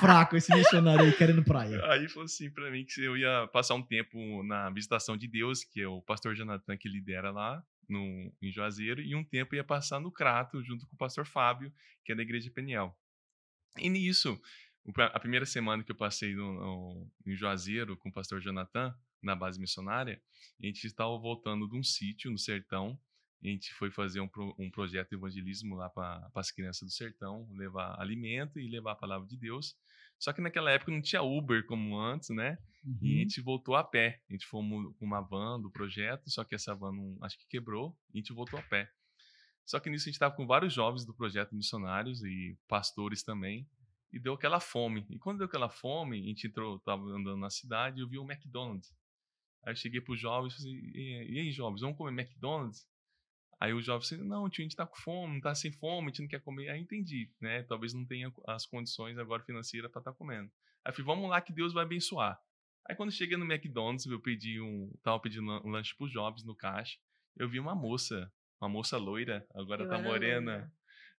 fraco esse missionário aí querendo praia. Aí falou assim para mim que eu ia passar um tempo na visitação de Deus, que é o pastor Jonathan que lidera lá no, em Juazeiro, e um tempo ia passar no Crato junto com o pastor Fábio, que é da igreja Peniel. E nisso, a primeira semana que eu passei no, no, em Juazeiro com o pastor Jonathan, na base missionária, a gente estava voltando de um sítio no sertão, a gente foi fazer um, pro, um projeto de evangelismo lá para as crianças do sertão, levar alimento e levar a palavra de Deus. Só que naquela época não tinha Uber como antes, né? Uhum. E a uhum. gente voltou a pé. A gente fomos com uma van do projeto, só que essa van não, acho que quebrou e a gente voltou a pé. Só que nisso a gente estava com vários jovens do projeto missionários e pastores também. E deu aquela fome. E quando deu aquela fome, a gente entrou, tava andando na cidade e eu vi um McDonald's. Aí eu cheguei os jovens e falei, e aí, jovens, vamos comer McDonald's? Aí o jovem assim, não, tio, a gente tá com fome, não tá sem fome, a gente não quer comer. Aí entendi, né? Talvez não tenha as condições agora financeiras para estar tá comendo. Aí eu falei, vamos lá que Deus vai abençoar. Aí quando cheguei no McDonald's, eu pedi um, tava pedindo um lanche pros jovens no caixa, eu vi uma moça, uma moça loira, agora eu tá morena,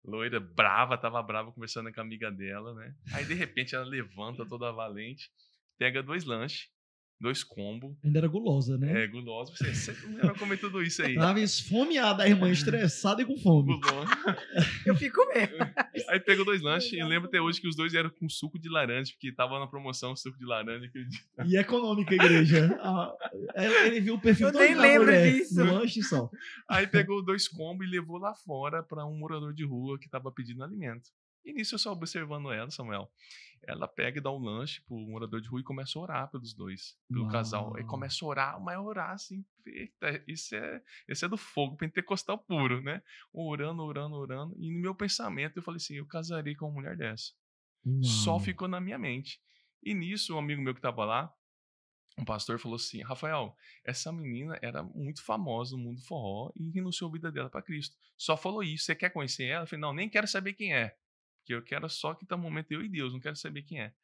loira. loira, brava, tava brava conversando com a amiga dela, né? Aí de repente ela levanta toda valente, pega dois lanches, dois combos. Ainda era gulosa, né? É, gulosa. Você sempre vai comer tudo isso aí. Tava esfomeada, a irmã estressada e com fome. Gulosa. Eu fico mesmo. Aí pegou dois lanches e lembro até hoje que os dois eram com suco de laranja, porque tava na promoção suco de laranja. E é econômica, igreja. É, ele viu o perfil do Eu nem lembro mulher, disso. lanche só. Aí pegou dois combos e levou lá fora para um morador de rua que tava pedindo alimento. E nisso eu só observando ela, Samuel. Ela pega e dá um lanche pro morador de rua e começa a orar pelos dois, pelo Uau. casal. e começa a orar, mas orar assim, eita, isso é, isso é do fogo pentecostal puro, né? Orando, orando, orando. E no meu pensamento eu falei assim: eu casarei com uma mulher dessa. Uau. Só ficou na minha mente. E nisso, um amigo meu que tava lá, um pastor falou assim: Rafael, essa menina era muito famosa no mundo forró e renunciou a vida dela para Cristo. Só falou isso. Você quer conhecer ela? Eu falei: Não, nem quero saber quem é. Porque eu quero só que tá um momento eu e Deus, não quero saber quem é.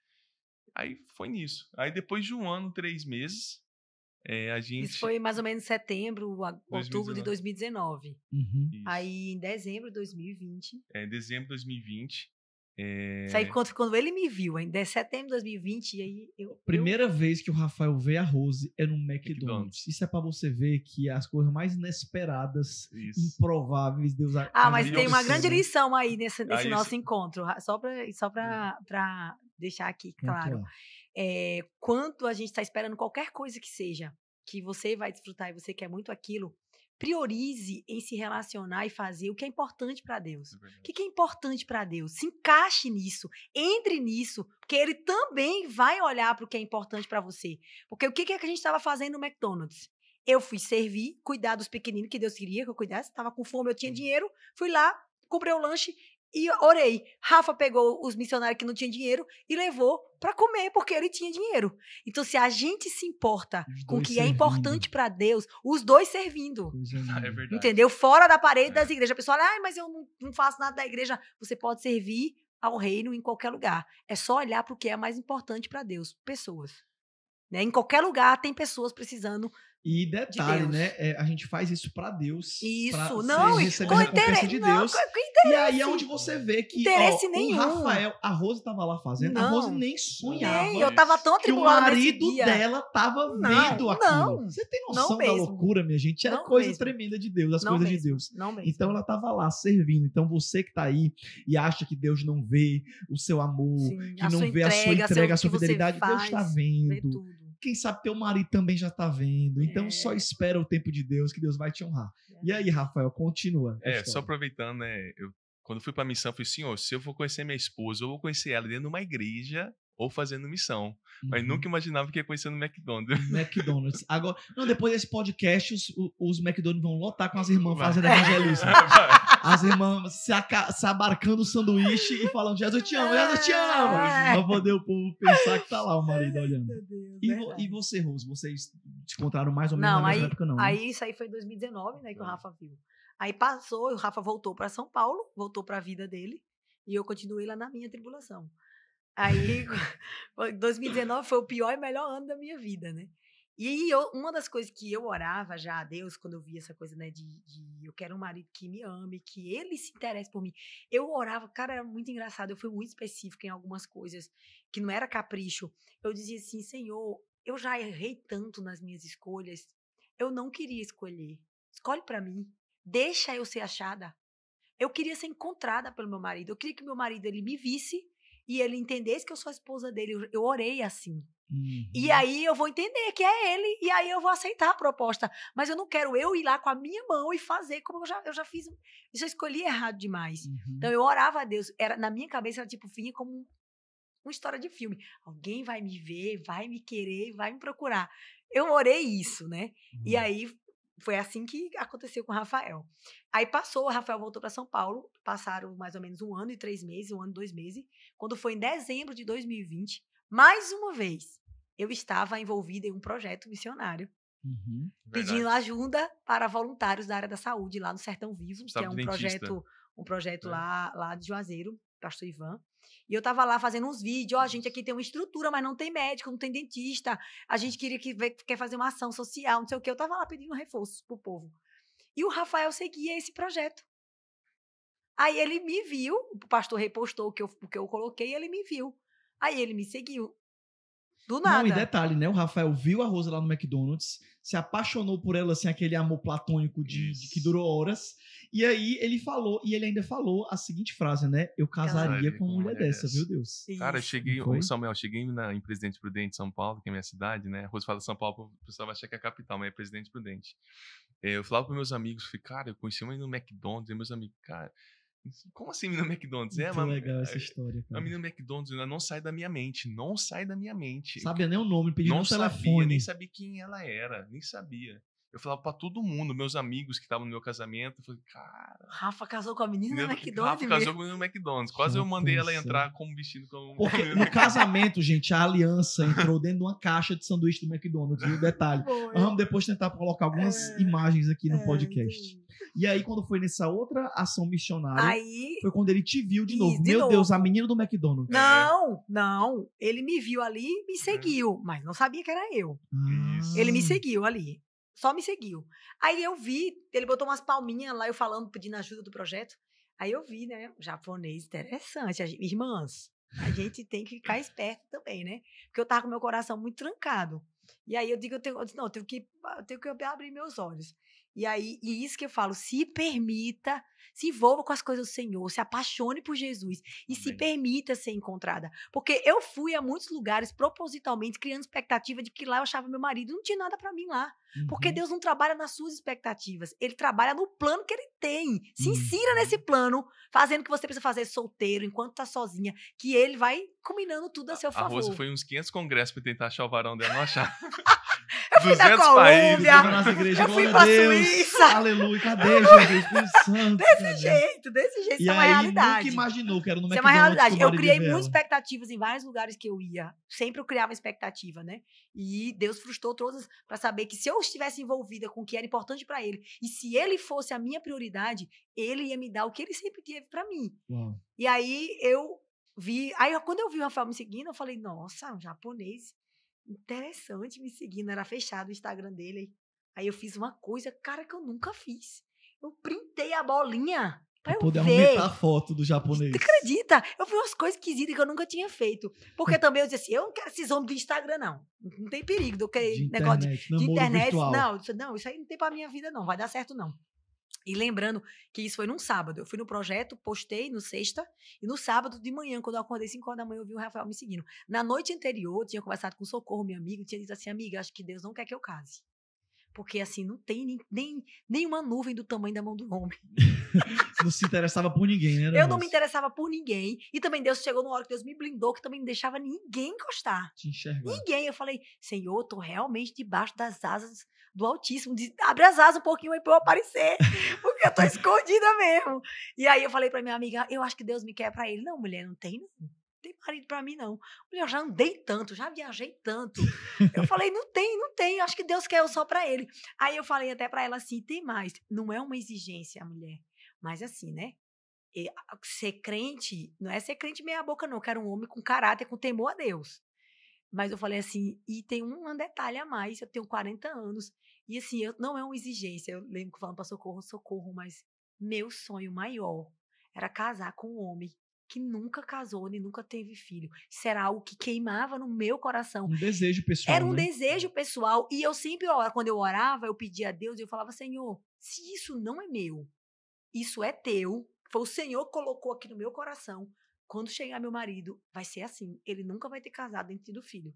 Aí foi nisso. Aí depois de um ano, três meses, é, a gente... Isso foi mais ou menos setembro, outubro 2019. de 2019. Uhum. Aí em dezembro de 2020. É, em dezembro de 2020, é... Saí quando, quando ele me viu, ainda é setembro de 2020, e aí eu. Primeira eu... vez que o Rafael vê a Rose é no McDonald's. McDonald's. Isso é para você ver que as coisas mais inesperadas, isso. improváveis, Deus Ah, a mas tem uma grande né? lição aí nesse, nesse nosso isso. encontro, só para só pra, é. Pra deixar aqui claro. É, quanto a gente está esperando qualquer coisa que seja, que você vai desfrutar e você quer muito aquilo, priorize em se relacionar e fazer o que é importante para Deus. É o que é importante para Deus? Se encaixe nisso, entre nisso, porque Ele também vai olhar para o que é importante para você. Porque o que é que a gente estava fazendo no McDonald's? Eu fui servir, cuidar dos pequeninos que Deus queria que eu cuidasse, estava com fome, eu tinha dinheiro, fui lá, comprei o lanche e orei. Rafa pegou os missionários que não tinham dinheiro e levou para comer, porque ele tinha dinheiro. Então, se a gente se importa com o que é servindo. é importante para Deus, os dois servindo. É, é né? entendeu? Fora da parede é. das igrejas. A pessoa fala, ah, mas eu não, não faço nada da igreja. Você pode servir ao reino em qualquer lugar. É só olhar para o que é mais importante para Deus: pessoas. Né? Em qualquer lugar tem pessoas precisando e detalhe, de né? É, a gente faz isso para Deus. Isso, pra não, isso com interesse de Deus. Não, com, com e aí é onde você vê que interesse ó, nenhum. o Rafael, a Rosa tava lá fazendo, não, a Rosa nem sonhava. Nem, eu tava tão que o marido dela tava vendo não, vendo Não, Você tem noção da loucura, minha gente? É coisa mesmo. tremenda de Deus, as coisas mesmo, de Deus. Não mesmo. Então ela tava lá servindo. Então você que tá aí e acha que Deus não vê o seu amor, Sim, que não vê entrega, a sua entrega, a sua fidelidade, Deus tá vendo. tudo quem sabe teu marido também já tá vendo. Então é. só espera o tempo de Deus, que Deus vai te honrar. É. E aí, Rafael, continua. É, só aproveitando, né? Eu, quando fui pra missão, eu falei, senhor, se eu vou conhecer minha esposa, eu vou conhecer ela dentro de uma igreja, ou fazendo missão. Uhum. Mas nunca imaginava que ia conhecer no McDonald's. McDonald's. Agora, não, depois desse podcast, os, os McDonald's vão lotar com as irmãs fazendo evangelismo. As irmãs se, se abarcando o sanduíche e falando: Jesus te amo, Jesus te amo. É. Pra poder o povo pensar que tá lá o marido olhando. E, vo, e você, Rose, vocês se encontraram mais ou menos não, na aí, época, não? Né? Aí isso aí foi em 2019, né, que é. o tá. Rafa viu. Aí passou, o Rafa voltou para São Paulo, voltou para a vida dele, e eu continuei lá na minha tribulação. Aí, 2019 foi o pior e melhor ano da minha vida, né? E eu, uma das coisas que eu orava já a Deus, quando eu via essa coisa, né, de, de, eu quero um marido que me ame, que ele se interesse por mim. Eu orava, cara, era muito engraçado, eu fui muito específica em algumas coisas, que não era capricho. Eu dizia assim, Senhor, eu já errei tanto nas minhas escolhas, eu não queria escolher. Escolhe para mim, deixa eu ser achada. Eu queria ser encontrada pelo meu marido, eu queria que meu marido ele me visse e ele entendesse que eu sou a esposa dele. Eu orei assim. Uhum. E aí eu vou entender que é ele, e aí eu vou aceitar a proposta. Mas eu não quero eu ir lá com a minha mão e fazer como eu já, eu já fiz. Isso eu escolhi errado demais. Uhum. Então eu orava a Deus. Era, na minha cabeça, era tipo, vinha como uma história de filme. Alguém vai me ver, vai me querer, vai me procurar. Eu orei isso, né? Uhum. E aí foi assim que aconteceu com o Rafael. Aí passou, o Rafael voltou para São Paulo, passaram mais ou menos um ano e três meses, um ano e dois meses. Quando foi em dezembro de 2020, mais uma vez, eu estava envolvida em um projeto missionário. Uhum, pedindo ajuda para voluntários da área da saúde lá no Sertão Vivo, Estava que é um projeto, um projeto é. lá, lá de Juazeiro, pastor Ivan. E eu tava lá fazendo uns vídeos, ó, oh, gente, aqui tem uma estrutura, mas não tem médico, não tem dentista. A gente uhum. queria que quer fazer uma ação social, não sei o quê. Eu tava lá pedindo reforços pro povo. E o Rafael seguia esse projeto. Aí ele me viu, o pastor repostou o que eu, o que eu coloquei, ele me viu. Aí ele me seguiu. Do nada. Não, e detalhe, né? O Rafael viu a Rosa lá no McDonald's, se apaixonou por ela, assim, aquele amor platônico de, de que durou horas. E aí ele falou, e ele ainda falou a seguinte frase, né? Eu casaria Caralho, com uma mulher dessa, dessa, viu, Deus? Cara, eu cheguei, ô, Samuel, cheguei na, em Presidente Prudente, São Paulo, que é minha cidade, né? A Rosa fala São Paulo, o pessoal vai achar que é a capital, mas é Presidente Prudente. É, eu falava para meus amigos, falei, cara, eu conheci uma no McDonald's, e meus amigos, cara como assim menina McDonald's? é, mano. legal essa história. Cara. A menina McDonald's ainda não sai da minha mente. Não sai da minha mente. Sabia nem o nome, pedi não um sabia, telefone. nem sabia quem ela era, nem sabia. Eu falava pra todo mundo, meus amigos que estavam no meu casamento. Eu falei, cara. Rafa casou com a menina McDonald's. Rafa casou com a menina McDonald's. Quase eu, eu mandei ela é entrar com um vestido com Porque no casamento, gente, a aliança entrou dentro de uma caixa de sanduíche do McDonald's. E o detalhe. Bom, Vamos depois tentar colocar algumas é, imagens aqui no é, podcast. E aí, quando foi nessa outra ação missionária, aí, foi quando ele te viu de novo. De Meu novo. Deus, a menina do McDonald's. É. Não, não. Ele me viu ali e me é. seguiu, é. mas não sabia que era eu. Isso. Ele me seguiu ali. Só me seguiu. Aí eu vi, ele botou umas palminhas lá, eu falando, pedindo ajuda do projeto. Aí eu vi, né? japonês interessante. Irmãs, a gente tem que ficar esperto também, né? Porque eu tava com meu coração muito trancado. E aí eu digo, eu, tenho, eu disse, não, eu tenho que, eu tenho que abrir meus olhos. E aí, e isso que eu falo, se permita, se envolva com as coisas do Senhor, se apaixone por Jesus e Amém. se permita ser encontrada. Porque eu fui a muitos lugares propositalmente criando expectativa de que lá eu achava meu marido, não tinha nada para mim lá. Uhum. Porque Deus não trabalha nas suas expectativas, ele trabalha no plano que ele tem. Se uhum. insira nesse plano, fazendo o que você precisa fazer solteiro, enquanto tá sozinha, que ele vai combinando tudo a, a seu favor. A Rosa foi uns 500 congressos para tentar achar o varão dela, não achar. Eu fui da Colômbia. Igreja, eu fui pra Deus, Suíça. Aleluia, cadê, Jesus? Espírito Santo. Desse cara. jeito, desse jeito. isso é uma realidade. nunca imaginou que era no Isso é uma realidade. Eu criei muitas expectativas em vários lugares que eu ia. Sempre eu criava expectativa, né? E Deus frustrou todas para saber que se eu estivesse envolvida com o que era importante para Ele, e se Ele fosse a minha prioridade, Ele ia me dar o que Ele sempre teve para mim. Uau. E aí eu vi. Aí quando eu vi o Rafael me seguindo, eu falei, nossa, um japonês interessante me seguindo, era fechado o Instagram dele. Aí eu fiz uma coisa, cara, que eu nunca fiz. Eu printei a bolinha pra eu poder ver. aumentar a foto do japonês. Tu acredita? Eu fiz umas coisas esquisitas que eu nunca tinha feito. Porque também eu disse assim, eu não quero esses homens do Instagram, não. Não tem perigo, do que de negócio internet, de, de internet. Virtual. Não, não, isso aí não tem pra minha vida, não. Vai dar certo, não. E lembrando que isso foi num sábado. Eu fui no projeto, postei no sexta, e no sábado de manhã, quando eu acordei 5 horas da manhã, eu vi o Rafael me seguindo. Na noite anterior, eu tinha conversado com o Socorro, meu amigo, e tinha dito assim: amiga, acho que Deus não quer que eu case. Porque, assim, não tem nem, nem, nenhuma nuvem do tamanho da mão do homem. não se interessava por ninguém, né? Eu não me interessava por ninguém. E também Deus chegou numa hora que Deus me blindou, que também não deixava ninguém encostar. Te enxergar. Ninguém. Eu falei, Senhor, tô realmente debaixo das asas do Altíssimo. Abre as asas um pouquinho aí pra eu aparecer. Porque eu tô escondida mesmo. E aí eu falei pra minha amiga, eu acho que Deus me quer pra ele. Não, mulher, não tem não marido para mim, não. Eu já andei tanto, já viajei tanto. Eu falei, não tem, não tem. Acho que Deus quer eu só para ele. Aí eu falei até para ela assim, tem mais. Não é uma exigência, mulher. Mas assim, né? Ser crente, não é ser crente meia boca, não. Eu quero um homem com caráter, com temor a Deus. Mas eu falei assim, e tem um detalhe a mais, eu tenho 40 anos, e assim, eu, não é uma exigência. Eu lembro que falando para socorro, socorro, mas meu sonho maior era casar com um homem que nunca casou nem nunca teve filho. Isso era algo que queimava no meu coração. Um desejo pessoal. Era um né? desejo pessoal. E eu sempre, quando eu orava, eu pedia a Deus e eu falava: Senhor, se isso não é meu, isso é teu. Foi o Senhor que colocou aqui no meu coração. Quando chegar meu marido, vai ser assim. Ele nunca vai ter casado nem do filho.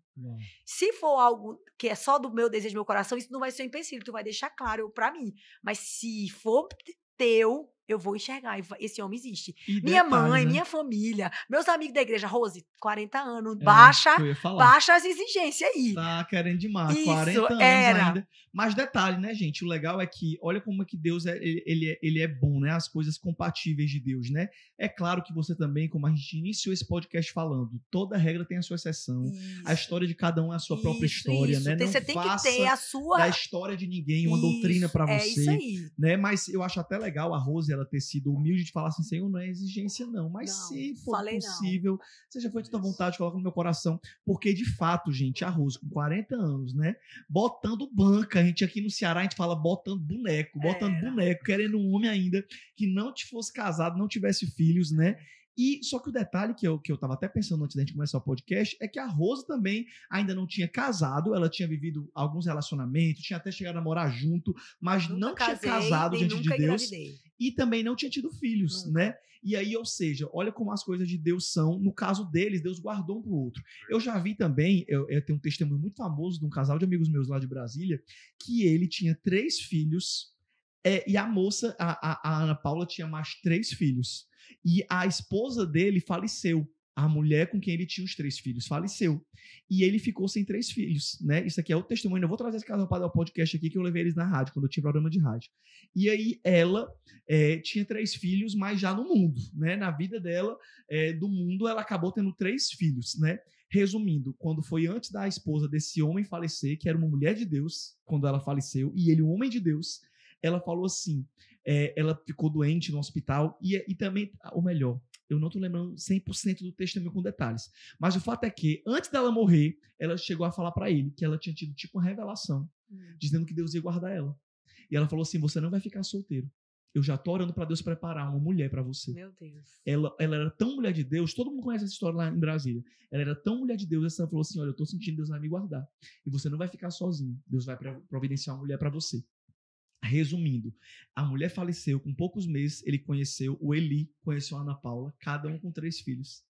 Se for algo que é só do meu desejo, do meu coração, isso não vai ser um empecilho. Tu vai deixar claro para mim. Mas se for teu, eu vou enxergar. Esse homem existe. E minha detalhe, mãe, né? minha família, meus amigos da igreja. Rose, 40 anos, é, baixa, baixa as exigências aí. Tá querendo demais, Isso, 40 era. anos ainda. Mas detalhe, né, gente? O legal é que, olha como é que Deus, é, ele, é, ele é bom, né? As coisas compatíveis de Deus, né? É claro que você também, como a gente iniciou esse podcast falando, toda regra tem a sua exceção. Isso. A história de cada um é a sua isso, própria história, isso. né? Tem, Não você tem que ter a sua... da história de ninguém uma doutrina para é você. É isso aí. Né? Mas eu acho até legal a Rose ela ter sido humilde de falar assim, Senhor, não é exigência não, mas não, se for possível, não. seja feito tua vontade, coloca no meu coração, porque de fato, gente, arroz com 40 anos, né, botando banca, a gente aqui no Ceará, a gente fala botando boneco, botando boneco, querendo um homem ainda que não te fosse casado, não tivesse filhos, né, e só que o detalhe que eu, que eu tava até pensando antes da gente começar o podcast é que a Rosa também ainda não tinha casado, ela tinha vivido alguns relacionamentos, tinha até chegado a morar junto, mas nunca não tinha casado diante de Deus. Engravidei e também não tinha tido filhos, né? E aí, ou seja, olha como as coisas de Deus são. No caso deles, Deus guardou um pro outro. Eu já vi também, eu, eu tenho um testemunho muito famoso de um casal de amigos meus lá de Brasília, que ele tinha três filhos, é, e a moça, a, a, a Ana Paula, tinha mais três filhos. E a esposa dele faleceu a mulher com quem ele tinha os três filhos faleceu. E ele ficou sem três filhos, né? Isso aqui é o testemunho. Eu vou trazer esse caso para o podcast aqui, que eu levei eles na rádio, quando eu tinha programa de rádio. E aí ela é, tinha três filhos, mas já no mundo, né? Na vida dela, é, do mundo, ela acabou tendo três filhos, né? Resumindo, quando foi antes da esposa desse homem falecer, que era uma mulher de Deus, quando ela faleceu, e ele um homem de Deus, ela falou assim, é, ela ficou doente no hospital, e, e também, ou melhor, eu não estou lembrando 100% do testemunho com detalhes. Mas o fato é que, antes dela morrer, ela chegou a falar para ele que ela tinha tido tipo uma revelação, hum. dizendo que Deus ia guardar ela. E ela falou assim: Você não vai ficar solteiro. Eu já tô orando para Deus preparar uma mulher para você. Meu Deus. Ela, ela era tão mulher de Deus, todo mundo conhece essa história lá em Brasília. Ela era tão mulher de Deus, ela falou assim: Olha, eu estou sentindo Deus vai me guardar. E você não vai ficar sozinho. Deus vai providenciar uma mulher para você. Resumindo, a mulher faleceu com poucos meses, ele conheceu o Eli, conheceu a Ana Paula, cada um com três filhos.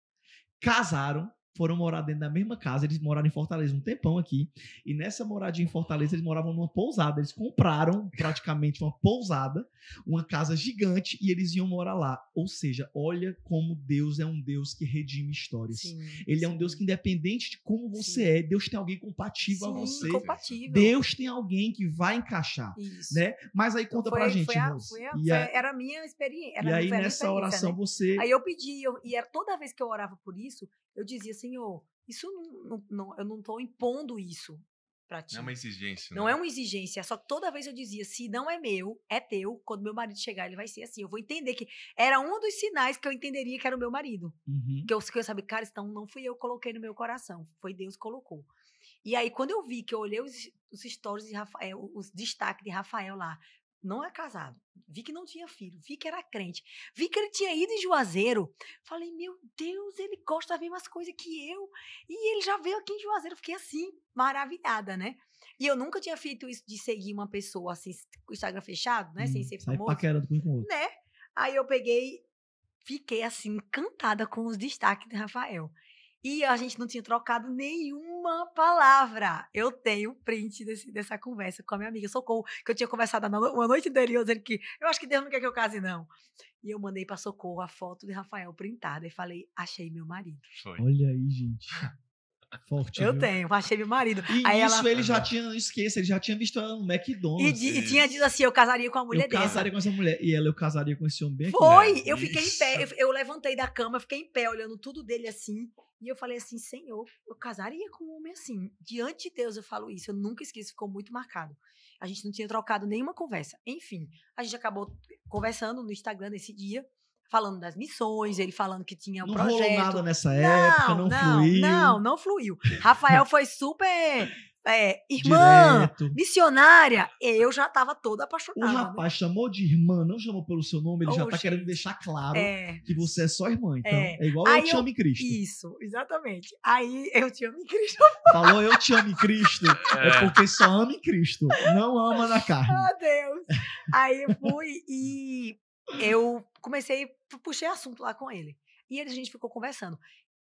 Casaram, foram morar dentro da mesma casa. Eles moraram em Fortaleza um tempão aqui. E nessa moradia em Fortaleza, eles moravam numa pousada. Eles compraram praticamente uma pousada, uma casa gigante, e eles iam morar lá. Ou seja, olha como Deus é um Deus que redime histórias. Sim, Ele sim. é um Deus que, independente de como você sim. é, Deus tem alguém compatível a você. Compatível. Deus tem alguém que vai encaixar. Isso. né? Mas aí conta foi, pra gente. Foi a, foi a, a, era a minha experiência. Era e aí, nessa né? oração, né? você. Aí eu pedi, eu, e era, toda vez que eu orava por isso, eu dizia, Senhor, assim, isso não, não, eu não estou impondo isso para ti. Não é uma exigência. Não é né? é uma exigência. Só toda vez eu dizia, se não é meu, é teu. Quando meu marido chegar, ele vai ser assim. Eu vou entender que era um dos sinais que eu entenderia que era o meu marido. Uhum. Que, eu, que eu sabia, cara, então não fui eu que coloquei no meu coração. Foi Deus que colocou. E aí, quando eu vi que eu olhei os, os stories de Rafael, é, os destaques de Rafael lá, não é casado, vi que não tinha filho, vi que era crente, vi que ele tinha ido em Juazeiro. Falei, meu Deus, ele gosta das mesmas coisas que eu. E ele já veio aqui em Juazeiro. Fiquei assim, maravilhada, né? E eu nunca tinha feito isso de seguir uma pessoa assim, com o Instagram fechado, né? Hum, sem ser famoso. Paquera com outro. Né? Aí eu peguei, fiquei assim, encantada com os destaques de Rafael. E a gente não tinha trocado nenhuma palavra. Eu tenho print desse, dessa conversa com a minha amiga Socorro, que eu tinha conversado uma noite anterior, dizendo que eu acho que Deus não quer que eu case, não. E eu mandei para Socorro a foto de Rafael printada e falei: achei meu marido. Foi. Olha aí, gente. Forte, eu viu? tenho, achei meu marido. E Aí isso ela... ele já tinha, não esqueça, ele já tinha visto ela no McDonald's. E, e tinha dito assim: eu casaria com a mulher eu dessa. Eu casaria com essa mulher. E ela, eu casaria com esse homem bem Foi! Aqui, né? Eu fiquei isso. em pé, eu, eu, levantei da cama, fiquei em pé, olhando tudo dele assim. E eu falei assim: Senhor, eu casaria com um homem assim. Diante de Deus eu falo isso, eu nunca esqueço, ficou muito marcado. A gente não tinha trocado nenhuma conversa. Enfim, a gente acabou conversando no Instagram nesse dia falando das missões, ele falando que tinha um não projeto. Não rolou nada nessa não, época, não, não fluiu. Não, não fluiu. Rafael foi super é, irmã, Direto. missionária, eu já estava toda apaixonada. O né? rapaz chamou de irmã, não chamou pelo seu nome, ele já está querendo deixar claro é. que você é só irmã, então. É, é igual eu te eu... amo em Cristo. Isso, exatamente. Aí eu te amo em Cristo. Falou eu te amo em Cristo, é, é. porque só ama em Cristo, não ama na carne. Ah, oh, Deus. Aí eu fui e eu comecei, puxei assunto lá com ele. E a gente ficou conversando.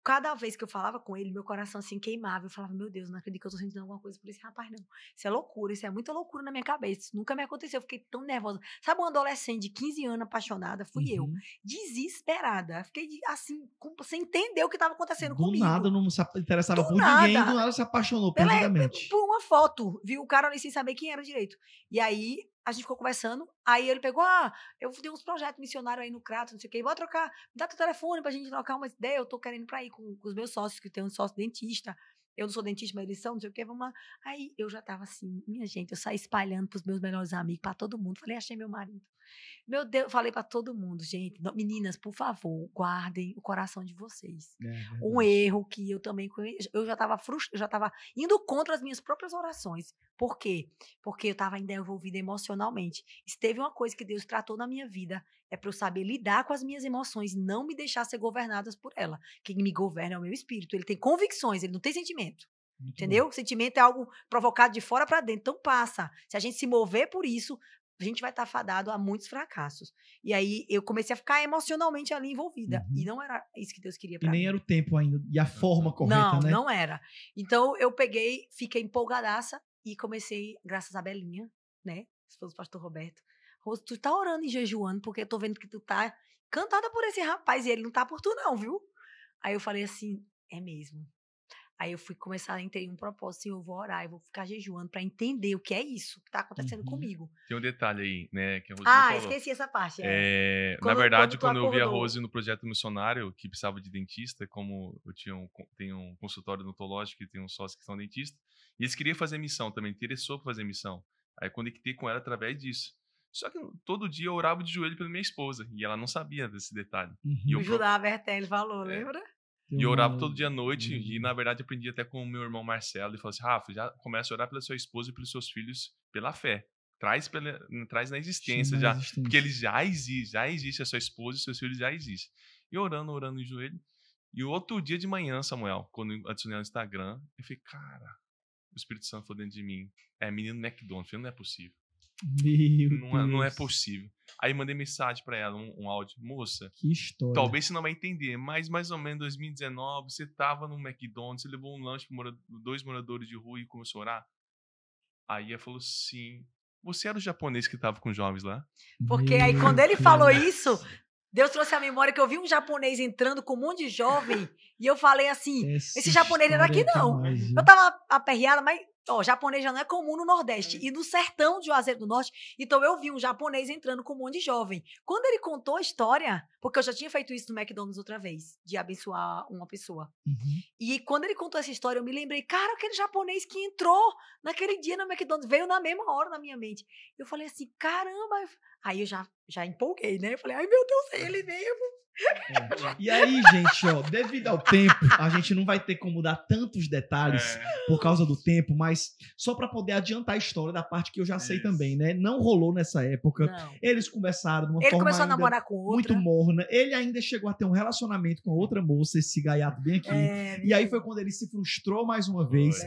Cada vez que eu falava com ele, meu coração assim queimava. Eu falava, meu Deus, não acredito que eu tô sentindo alguma coisa por esse rapaz, não. Isso é loucura, isso é muita loucura na minha cabeça. Isso nunca me aconteceu. Eu fiquei tão nervosa. Sabe, uma adolescente de 15 anos apaixonada, fui uhum. eu. Desesperada. Fiquei assim, com, sem entender o que estava acontecendo do comigo. Do nada, não se interessava do por nada. ninguém, do nada se apaixonou perdidamente. Por uma foto. Viu o cara ali sem saber quem era direito. E aí a gente ficou conversando. Aí ele pegou: Ah, eu tenho uns projetos missionários aí no Crato, não sei o quê, vou trocar, me dá teu telefone pra gente trocar uma ideia. Eu tô querendo pra ir com, com os meus sócios, que tem um sócio dentista. Eu não sou dentista, mas eles são, não sei o quê, vamos lá. Aí eu já tava assim, minha gente, eu saí espalhando pros meus melhores amigos, pra todo mundo. Falei, achei meu marido. Meu Deus, falei para todo mundo, gente, meninas, por favor, guardem o coração de vocês. É um erro que eu também conheço. eu já estava já estava indo contra as minhas próprias orações. Por quê? Porque eu estava ainda envolvida emocionalmente. Esteve uma coisa que Deus tratou na minha vida é para eu saber lidar com as minhas emoções, não me deixar ser governadas por ela. Quem me governa é o meu espírito. Ele tem convicções, ele não tem sentimento. Muito entendeu? Bom. sentimento é algo provocado de fora para dentro. Então passa. Se a gente se mover por isso, a gente vai estar tá fadado a muitos fracassos. E aí eu comecei a ficar emocionalmente ali envolvida. Uhum. E não era isso que Deus queria para mim. Nem era o tempo ainda, e a forma correta, não, né? Não, não era. Então eu peguei, fiquei empolgadaça e comecei, graças a Belinha, né? Esposo do pastor Roberto. Rosa, tu tá orando e jejuando, porque eu tô vendo que tu tá cantada por esse rapaz e ele não tá por tu, não, viu? Aí eu falei assim, é mesmo. Aí eu fui começar a entender um propósito, assim, eu vou orar, eu vou ficar jejuando para entender o que é isso que está acontecendo uhum. comigo. Tem um detalhe aí, né, que a Rose Ah, esqueci essa parte. É. É, quando, na verdade, quando, quando eu vi a Rose no projeto missionário, que precisava de dentista, como eu tinha um, tenho um consultório odontológico e tenho um sócio que são dentista, e eles queriam fazer missão também, interessou para fazer missão. Aí eu conectei com ela através disso. Só que todo dia eu orava de joelho pela minha esposa. E ela não sabia desse detalhe. Uhum. E a O Judá Bertelli falou, é. lembra? e eu orava todo hum. dia à noite, uhum. e na verdade aprendi até com o meu irmão Marcelo, e falou assim, Rafa, já começa a orar pela sua esposa e pelos seus filhos pela fé. Traz, pela, traz na existência Sim, já, existência. porque ele já existe, já existe, a sua esposa e seus filhos já existem. E orando, orando no joelho, e outro dia de manhã, Samuel, quando eu adicionei no Instagram, eu falei, cara, o Espírito Santo foi dentro de mim, é menino McDonald's, não é possível. Meu não, é, não é possível. Aí mandei mensagem para ela, um, um, áudio. Moça, que história. Talvez você não vai entender, mas mais ou menos 2019, você tava no McDonald's, você levou um lanche para dois moradores de rua e começou a orar. Aí ela falou sim. Você era o japonês que tava com os jovens lá? Porque Meu aí quando ele falou isso, Deus trouxe a memória que eu vi um japonês entrando com um monte de jovem e eu falei assim: Essa esse japonês era é aqui é não. eu tava aperreada, mas Ó, japonês já não é comum no Nordeste é. e no sertão de Juazeiro do Norte. Então eu vi um japonês entrando com um monte de jovem. Quando ele contou a história, porque eu já tinha feito isso no McDonald's outra vez, de abençoar uma pessoa. Uhum. E quando ele contou essa história, eu me lembrei, cara, aquele japonês que entrou naquele dia no McDonald's, veio na mesma hora na minha mente. Eu falei assim, caramba. Aí eu já, já empolguei, né? Eu falei, ai meu Deus, é ele veio. É. E aí, gente, ó, devido ao tempo, a gente não vai ter como dar tantos detalhes é. por causa do tempo, mas só para poder adiantar a história da parte que eu já sei também, né? Não rolou nessa época. Não. Eles conversaram de uma ele forma. Ele começou a namorar com outra. Muito morna ele ainda chegou a ter um relacionamento com outra moça, esse gaiato bem aqui. É, e aí foi quando ele se frustrou mais uma vez.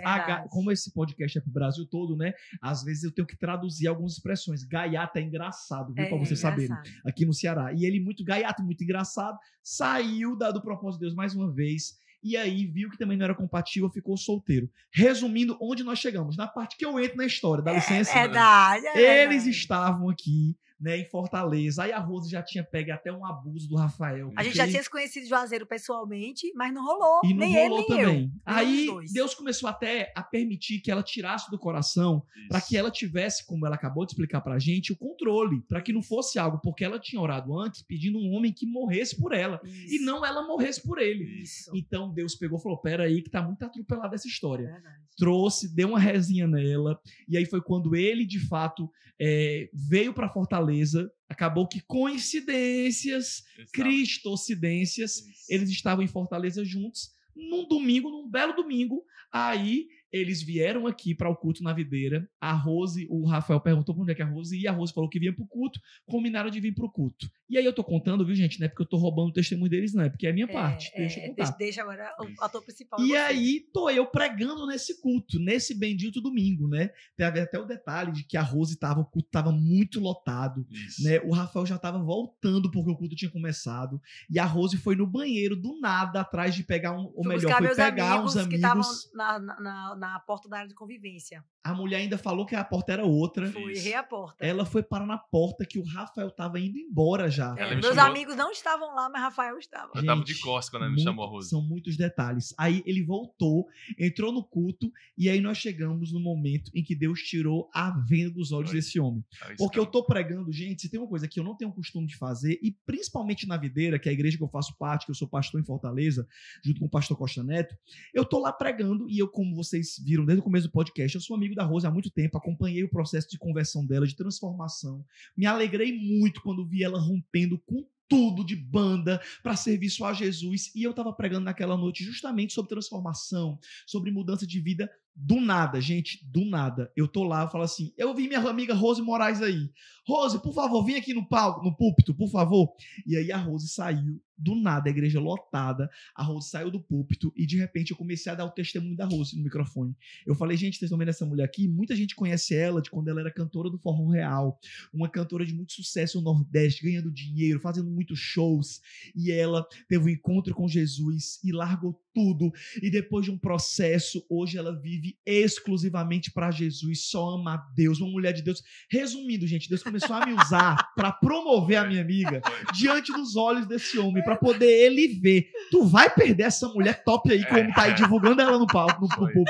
Como esse podcast é pro Brasil todo, né? Às vezes eu tenho que traduzir algumas expressões. Gaiato é engraçado, viu? É, pra vocês é saberem. Né, aqui no Ceará. E ele, muito gaiato, muito engraçado, saiu da, do propósito de Deus mais uma vez e aí viu que também não era compatível, ficou solteiro. Resumindo, onde nós chegamos? Na parte que eu entro na história, dá é, licença? É verdade. É eles estavam aqui né, em Fortaleza. Aí a Rose já tinha pego até um abuso do Rafael. A gente já tinha se conhecido Juazeiro pessoalmente, mas não rolou. E não nem rolou ele, também. Eu. Aí Deus começou até a permitir que ela tirasse do coração para que ela tivesse, como ela acabou de explicar pra gente, o controle, para que não fosse algo, porque ela tinha orado antes pedindo um homem que morresse por ela Isso. e não ela morresse por ele. Isso. Então Deus pegou e falou: "Pera aí que tá muito atropelada essa história". Trouxe, deu uma resinha nela e aí foi quando ele de fato é, veio para Fortaleza Fortaleza, acabou que coincidências, cristocidências, eles estavam em Fortaleza juntos num domingo, num belo domingo. Aí eles vieram aqui para o culto na videira. A Rose, o Rafael perguntou pra onde é que a Rose ia. A Rose falou que vinha pro culto. Combinaram de vir pro culto. E aí eu tô contando, viu, gente? Não é porque eu tô roubando o testemunho deles, não. É porque é a minha é, parte. É, deixa eu contar. Deixa agora o ator principal. E aí tô eu pregando nesse culto, nesse bendito domingo, né? Teve até o detalhe de que a Rose tava, o culto tava muito lotado. Isso. né? O Rafael já tava voltando porque o culto tinha começado. E a Rose foi no banheiro do nada atrás de pegar um. Ou Fui melhor, foi pegar amigos uns amigos. Que estavam na, na, na na porta da área de convivência. A mulher ainda falou que a porta era outra. Foi, errei a porta. Ela foi parar na porta que o Rafael estava indo embora já. É, meus chamou... amigos não estavam lá, mas Rafael estava. Gente, eu estava de costas quando ela me chamou chamou, Rosa. São muitos detalhes. Aí ele voltou, entrou no culto, e aí nós chegamos no momento em que Deus tirou a venda dos olhos Oi. desse homem. Porque eu tô pregando, gente, se tem uma coisa que eu não tenho costume de fazer, e principalmente na Videira, que é a igreja que eu faço parte, que eu sou pastor em Fortaleza, junto com o pastor Costa Neto, eu tô lá pregando, e eu, como vocês viram desde o começo do podcast, eu sou amigo da Rose há muito tempo, acompanhei o processo de conversão dela, de transformação. Me alegrei muito quando vi ela rompendo com tudo de banda para serviço a Jesus. E eu estava pregando naquela noite justamente sobre transformação, sobre mudança de vida do nada, gente, do nada, eu tô lá, eu falo assim, eu vi minha amiga Rose Moraes aí. Rose, por favor, vem aqui no palco, no púlpito, por favor. E aí a Rose saiu, do nada, a igreja lotada, a Rose saiu do púlpito e de repente eu comecei a dar o testemunho da Rose no microfone. Eu falei, gente, vocês estão vendo essa mulher aqui? Muita gente conhece ela de quando ela era cantora do Forró Real, uma cantora de muito sucesso no Nordeste, ganhando dinheiro, fazendo muitos shows. E ela teve um encontro com Jesus e largou tudo. E depois de um processo, hoje ela vive vive exclusivamente para Jesus, só ama a Deus, uma mulher de Deus. Resumindo, gente, Deus começou a me usar para promover a minha amiga é. diante dos olhos desse homem, para é. poder ele ver. Tu vai perder essa mulher top aí, como tá aí é. divulgando ela no palco, no, no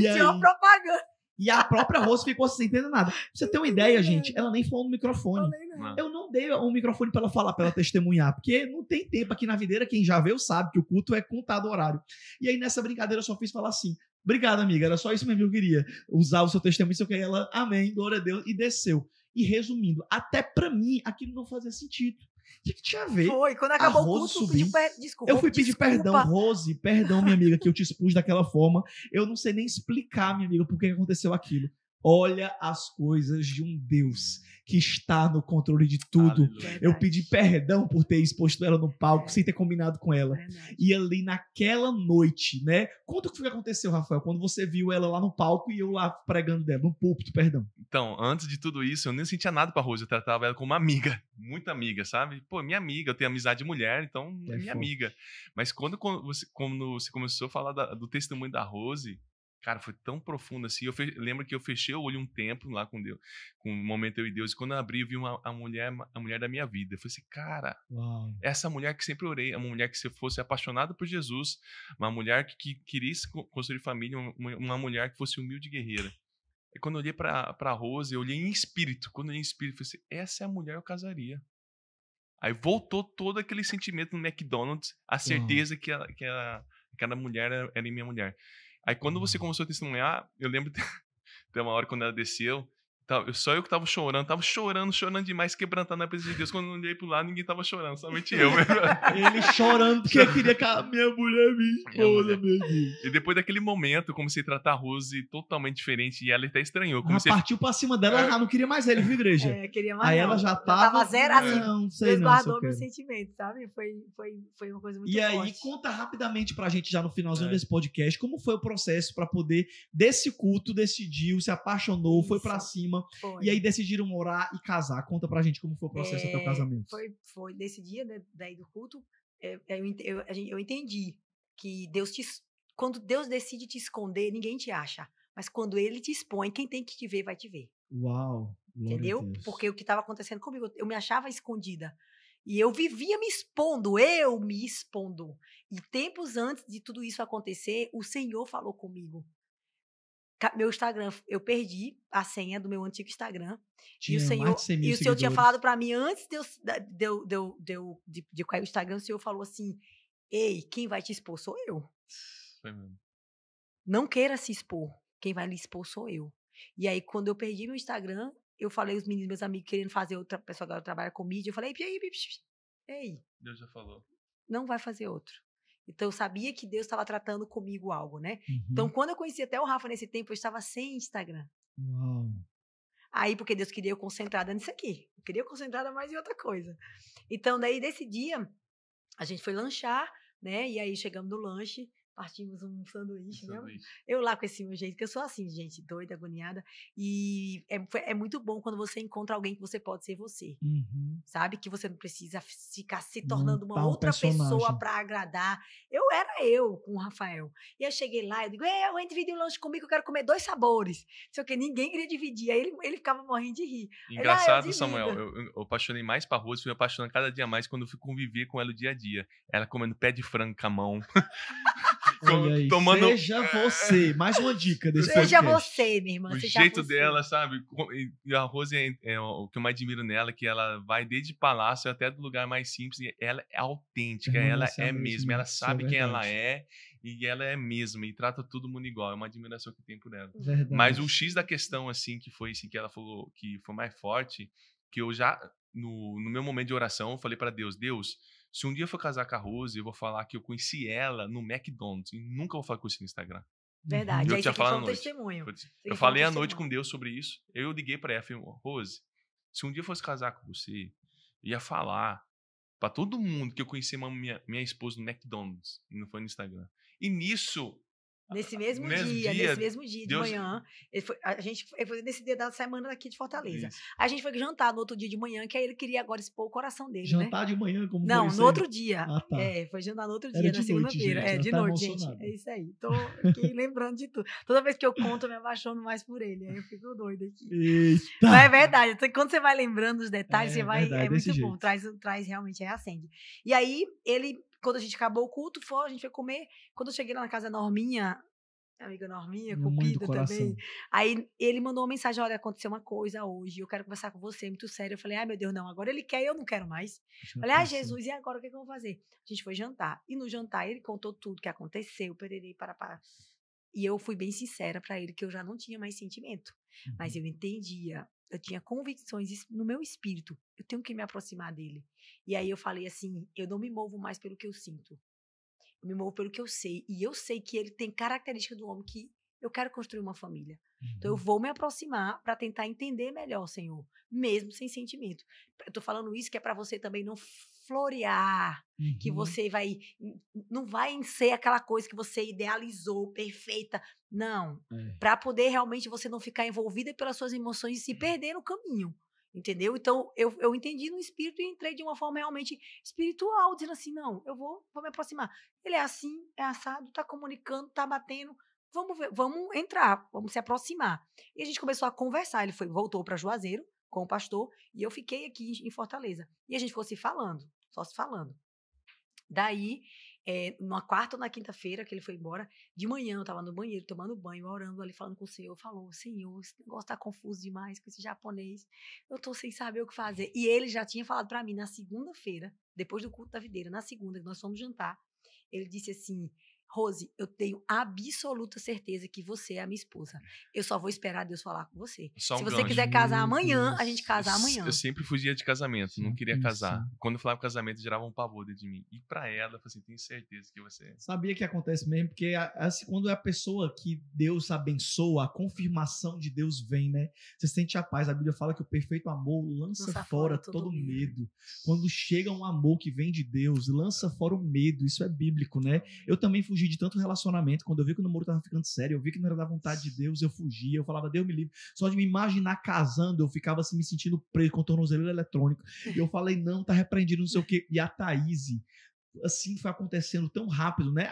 E aí, propaganda. E a própria Rose ficou sem entender nada. Pra você ter uma ideia, gente, ela nem falou no microfone. Eu não dei um microfone para ela falar, para ela testemunhar, porque não tem tempo aqui na videira. Quem já veio sabe que o culto é contado horário. E aí nessa brincadeira eu só fiz falar assim: Obrigado, amiga. Era só isso mesmo que eu queria. Usar o seu testemunho, se eu queria. Ela, amém, glória a Deus, e desceu. E resumindo, até para mim aquilo não fazia sentido. O que, tinha a ver? Foi, quando acabou o culto, subiu, per... desculpa. Eu fui pedir desculpa. perdão, Rose, perdão, minha amiga, que eu te expus daquela forma. Eu não sei nem explicar, minha amiga, por que aconteceu aquilo. Olha as coisas de um Deus que está no controle de tudo. Eu pedi perdão por ter exposto ela no palco sem ter combinado com ela. E ali naquela noite, né? Conta o que aconteceu, Rafael, quando você viu ela lá no palco e eu lá pregando dela, no púlpito, perdão. Então, antes de tudo isso, eu nem sentia nada pra Rose. Eu tratava ela como uma amiga, muita amiga, sabe? Pô, minha amiga, eu tenho amizade de mulher, então é minha fofo. amiga. Mas quando você, quando você começou a falar da, do testemunho da Rose, Cara, foi tão profundo assim. Eu fe... lembro que eu fechei o olho um tempo lá com Deus, com um momento eu e Deus, e quando eu abri, eu vi uma, a mulher, a mulher da minha vida. Eu falei assim, cara, Uau. essa mulher que sempre orei, é uma mulher que se fosse apaixonada por Jesus, uma mulher que, que queria construir família, uma, uma mulher que fosse humilde e guerreira. E quando eu olhei para para Rose, eu olhei em espírito. Quando eu olhei em espírito, eu falei assim, essa é a mulher que eu casaria. Aí voltou todo aquele sentimento no McDonald's, a certeza que, ela, que, ela, aquela mulher era minha mulher. Aí quando você começou a testemunhar, eu lembro de uma hora quando ela desceu, só eu que tava chorando, tava chorando, chorando demais, quebrantando tá a presença de Deus. Quando eu olhei pro lado, ninguém tava chorando, somente eu. Ele chorando porque eu queria que a minha mulher me esposa, meu Deus. E depois daquele momento, eu comecei a tratar a Rose totalmente diferente e ela até estranhou. Comecei... Ela partiu pra cima dela, ela não queria mais ele, viu, igreja? É, queria mais. Aí não. ela já tava. Eu tava zero assim. Não, sei não. guardou meu sentimento, sabe? Foi, foi, foi uma coisa muito E forte. aí, conta rapidamente pra gente, já no finalzinho é. desse podcast, como foi o processo pra poder, desse culto, decidiu, se apaixonou, Isso. foi pra cima foi. E aí decidiram morar e casar. Conta pra gente como foi o processo é, até o é, casamento. Foi, foi nesse dia, né, daí do culto, é, é, eu, eu, eu entendi que Deus te, quando Deus decide te esconder, ninguém te acha. Mas quando ele te expõe, quem tem que te ver vai te ver. Uau! Entendeu? Porque o que estava acontecendo comigo, eu me achava escondida. E eu vivia me expondo, eu me expondo. E tempos antes de tudo isso acontecer, o Senhor falou comigo meu Instagram, eu perdi a senha do meu antigo Instagram. Tinha e o senhor, e o senhor tinha falado para mim antes de eu, de, eu, de, de, de, de cair o Instagram, o senhor falou assim: Ei, quem vai te expor sou eu. Foi mesmo. Não queira se expor. Quem vai lhe expor sou eu. E aí, quando eu perdi meu Instagram, eu falei os meninos, meus amigos, querendo fazer outra pessoa agora trabalha com mídia. Eu falei, ei, ei, ei. Deus já falou. Não vai fazer outro. Então eu sabia que Deus estava tratando comigo algo, né? Então, uhum. Então quando eu conheci até o Rafa nesse tempo, eu estava sem Instagram. Uau. Aí porque Deus queria eu concentrada nisso aqui. Eu queria eu concentrada mais em outra coisa. Então daí desse dia a gente foi lanchar, né? E aí chegamos no lanche partimos um sanduíche, um Né? Eu lá com esse meu jeito, que eu sou assim, gente, doida, agoniada. E é, é muito bom quando você encontra alguém que você pode ser você. Uhum. Sabe? Que você não precisa ficar se tornando uma tá outra personagem. pessoa para agradar. Eu era eu com o Rafael. E eu cheguei lá, eu digo, é, alguém divide um lanche comigo, eu quero comer dois sabores. Não sei o que, ninguém queria dividir. Aí ele, ele ficava morrendo de rir. Engraçado, ele, ah, eu Samuel, eu, eu, eu, apaixonei mais pra Rose, fui me apaixonando cada dia mais quando eu fui conviver com ela o dia a dia. Ela comendo pé de frango com a mão. Ai, ai, tomando. Seja você. Mais uma dica desse Seja podcast. você, minha irmã. O jeito você. dela, sabe? E a Rose é, é, o que eu mais admiro nela, que ela vai desde palácio até do lugar mais simples. E ela é autêntica, é, ela é mesmo. Ela é sabe quem ela é e ela é mesma e trata todo mundo igual. É uma admiração que eu tenho por ela. Verdade. Mas o X da questão, assim, que foi assim, que ela falou que foi mais forte, que eu já, no, no meu momento de oração, eu falei para Deus, Deus se um dia eu for casar com a Rose, eu vou falar que eu conheci ela no McDonald's e nunca vou falar com eu no Instagram. Verdade. Eu, Aí, tinha falado um noite. testemunho. Eu, eu falei um à noite com Deus sobre isso. Eu liguei para ela e falei, Rose, se um dia eu fosse casar com você, eu ia falar para todo mundo que eu conheci minha, minha esposa no McDonald's e não foi no Instagram. E nisso, ah, ah, nesse mesmo, mesmo dia, dia, nesse mesmo dia de manhã. Foi, a gente foi nesse dia da semana aqui de Fortaleza. Isso. A gente foi jantar no outro dia de manhã, que aí ele queria agora expor o coração dele. Né? Jantar né? de manhã, como Não, no outro dia. Ah, tá. É, foi jantar no outro Era dia, na segunda-feira. É, de noite, gente. É isso aí. Tô aqui lembrando de tudo. Toda vez que eu conto, eu me apaixono mais por ele. Aí eu fico doida aqui. Eita. Mas é verdade. Então, quando você vai lembrando os detalhes, é, você vai. Verdade, é muito bom. Traz, traz realmente, reacende. E aí, ele quando a gente acabou o culto, foi, a gente foi comer. Quando eu cheguei lá na casa da Norminha, amiga Norminha, cupida também. Aí ele mandou uma mensagem: olha, aconteceu uma coisa hoje, eu quero conversar com você, é muito sério. Eu falei, ai meu Deus, não, agora ele quer, e eu não quero mais. Não falei, ai Jesus, e agora o que, é que eu vou fazer? A gente foi jantar. E no jantar ele contou tudo que aconteceu, pererei, para, para. E eu fui bem sincera para ele que eu já não tinha mais sentimento. Uhum. Mas eu entendia eu tinha convicções no meu espírito, eu tenho que me aproximar dele. E aí eu falei assim, eu não me movo mais pelo que eu sinto. Eu me movo pelo que eu sei. E eu sei que ele tem característica do homem que eu quero construir uma família. Uhum. Então eu uhum. vou me aproximar para tentar entender melhor, Senhor, mesmo sem sentimento. Eu tô falando isso que é para você também não florear, uhum. que você vai. Hum, não vai ser aquela coisa que você idealizou, perfeita. Não. É. Para poder realmente você não ficar envolvida pelas suas emoções e se é. perder no caminho. Entendeu? Então, eu, eu entendi no espírito e entrei de uma forma realmente espiritual, dizendo assim: não, eu vou, vou me aproximar. Ele é assim, é assado, tá comunicando, tá batendo. Vamos, ver, vamos entrar, vamos se aproximar. E a gente começou a conversar. Ele foi, voltou para Juazeiro com o pastor e eu fiquei aqui em Fortaleza. E a gente fosse falando só se falando. Daí, é, numa quarta ou na quinta-feira que ele foi embora, de manhã eu tava no banheiro, tomando banho, orando ali, falando com o Senhor, falou, Senhor, esse negócio tá confuso demais com esse japonês, eu tô sem saber o que fazer. E ele já tinha falado para mim na segunda-feira, depois do culto da videira, na segunda, que nós fomos jantar, ele disse assim, Rose, eu tenho absoluta certeza que você é a minha esposa. Uhum. Eu só vou esperar Deus falar com você. Só Se você quiser casar amanhã, a gente casa amanhã. Eu sempre fugia de casamento, não queria Isso. casar. Quando eu falava casamento, gerava um pavor dentro de mim. E para ela, eu falei assim, tenho certeza que você... É. Sabia que acontece mesmo, porque assim, quando é a pessoa que Deus abençoa, a confirmação de Deus vem, né? Você sente a paz. A Bíblia fala que o perfeito amor lança, lança fora, fora, todo, todo medo. medo. Quando chega um amor que vem de Deus, lança fora o medo. Isso é bíblico, né? Uhum. Eu também fugi de tanto relacionamento. Quando eu vi que o namoro tava ficando sério, eu vi que não era da vontade de Deus, eu fugia, eu falava, Deus me livre. Só de me imaginar casando, eu ficava assim, me sentindo preso com tornozelo eletrônico. E eu falei, não, tá repreendido, não sei o quê. E a Thaís, assim foi acontecendo tão rápido, né?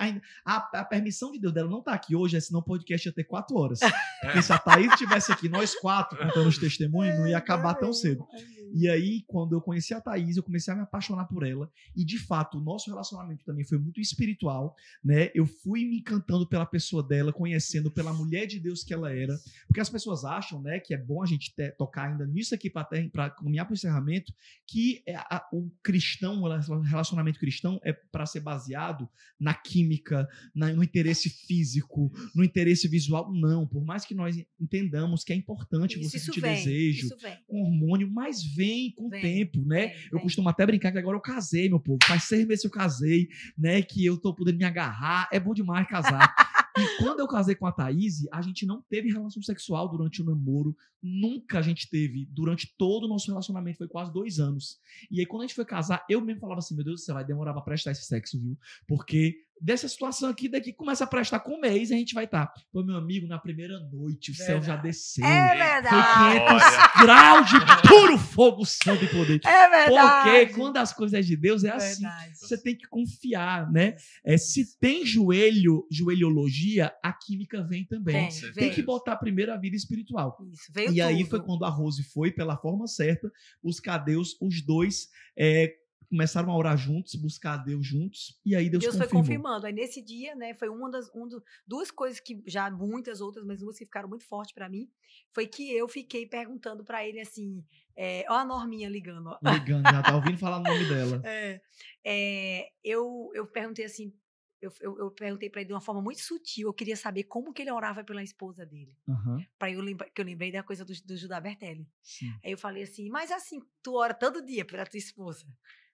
A, a, a permissão de Deus dela não tá aqui hoje, né? senão o podcast ia ter quatro horas. Porque se a Thaís estivesse aqui, nós quatro, contando os testemunhos, não ia é, acabar tão cedo. É e aí, quando eu conheci a Thaís, eu comecei a me apaixonar por ela. E, de fato, o nosso relacionamento também foi muito espiritual, né? Eu fui me encantando pela pessoa dela, conhecendo pela mulher de Deus que ela era. Porque as pessoas acham, né, que é bom a gente ter, tocar ainda nisso aqui para caminhar para o encerramento, que é a, o cristão, o relacionamento cristão é é para ser baseado na química, na, no interesse físico, no interesse visual. Não, por mais que nós entendamos que é importante isso, você isso sentir vem, desejo, um hormônio, mas vem com o tempo, né? Vem, eu costumo até brincar que agora eu casei, meu povo. Faz seis meses eu casei, né? Que eu tô podendo me agarrar. É bom demais casar. E quando eu casei com a Thaís, a gente não teve relação sexual durante o namoro. Nunca a gente teve. Durante todo o nosso relacionamento, foi quase dois anos. E aí, quando a gente foi casar, eu mesmo falava assim: meu Deus do céu, vai demorar pra prestar esse sexo, viu? Porque dessa situação aqui, daqui começa a prestar com um mês, a gente vai estar. Tá. Pô, meu amigo, na primeira noite o céu já desceu. É verdade. Foi 500 graus de puro fogo, santo e poder. É verdade. Porque quando as coisas de Deus é, é assim. Verdade. Você tem que confiar, né? É, se tem joelho, joelhologia, a química vem também. Vem, tem vem. que botar primeiro a vida espiritual. Isso, veio E tudo. aí foi quando a Rose foi pela forma certa, os cadeus, os dois é, começaram a orar juntos, buscar a Deus juntos, e aí Deus, Deus confirmou. foi confirmando. Aí nesse dia, né, foi uma das um do, duas coisas que já muitas outras, mas duas que ficaram muito fortes para mim, foi que eu fiquei perguntando para ele assim, é, ó a Norminha ligando. Ó. Ligando, já tá ouvindo falar o nome dela. É, é, eu, eu perguntei assim, eu, eu, eu, perguntei para ele de uma forma muito sutil. Eu queria saber como que ele orava pela esposa dele. Uhum. Para eu lembrar, que eu lembrei da coisa do, do Judá Bertelli. Sim. Aí eu falei assim, mas assim, tu ora todo dia pela tua esposa.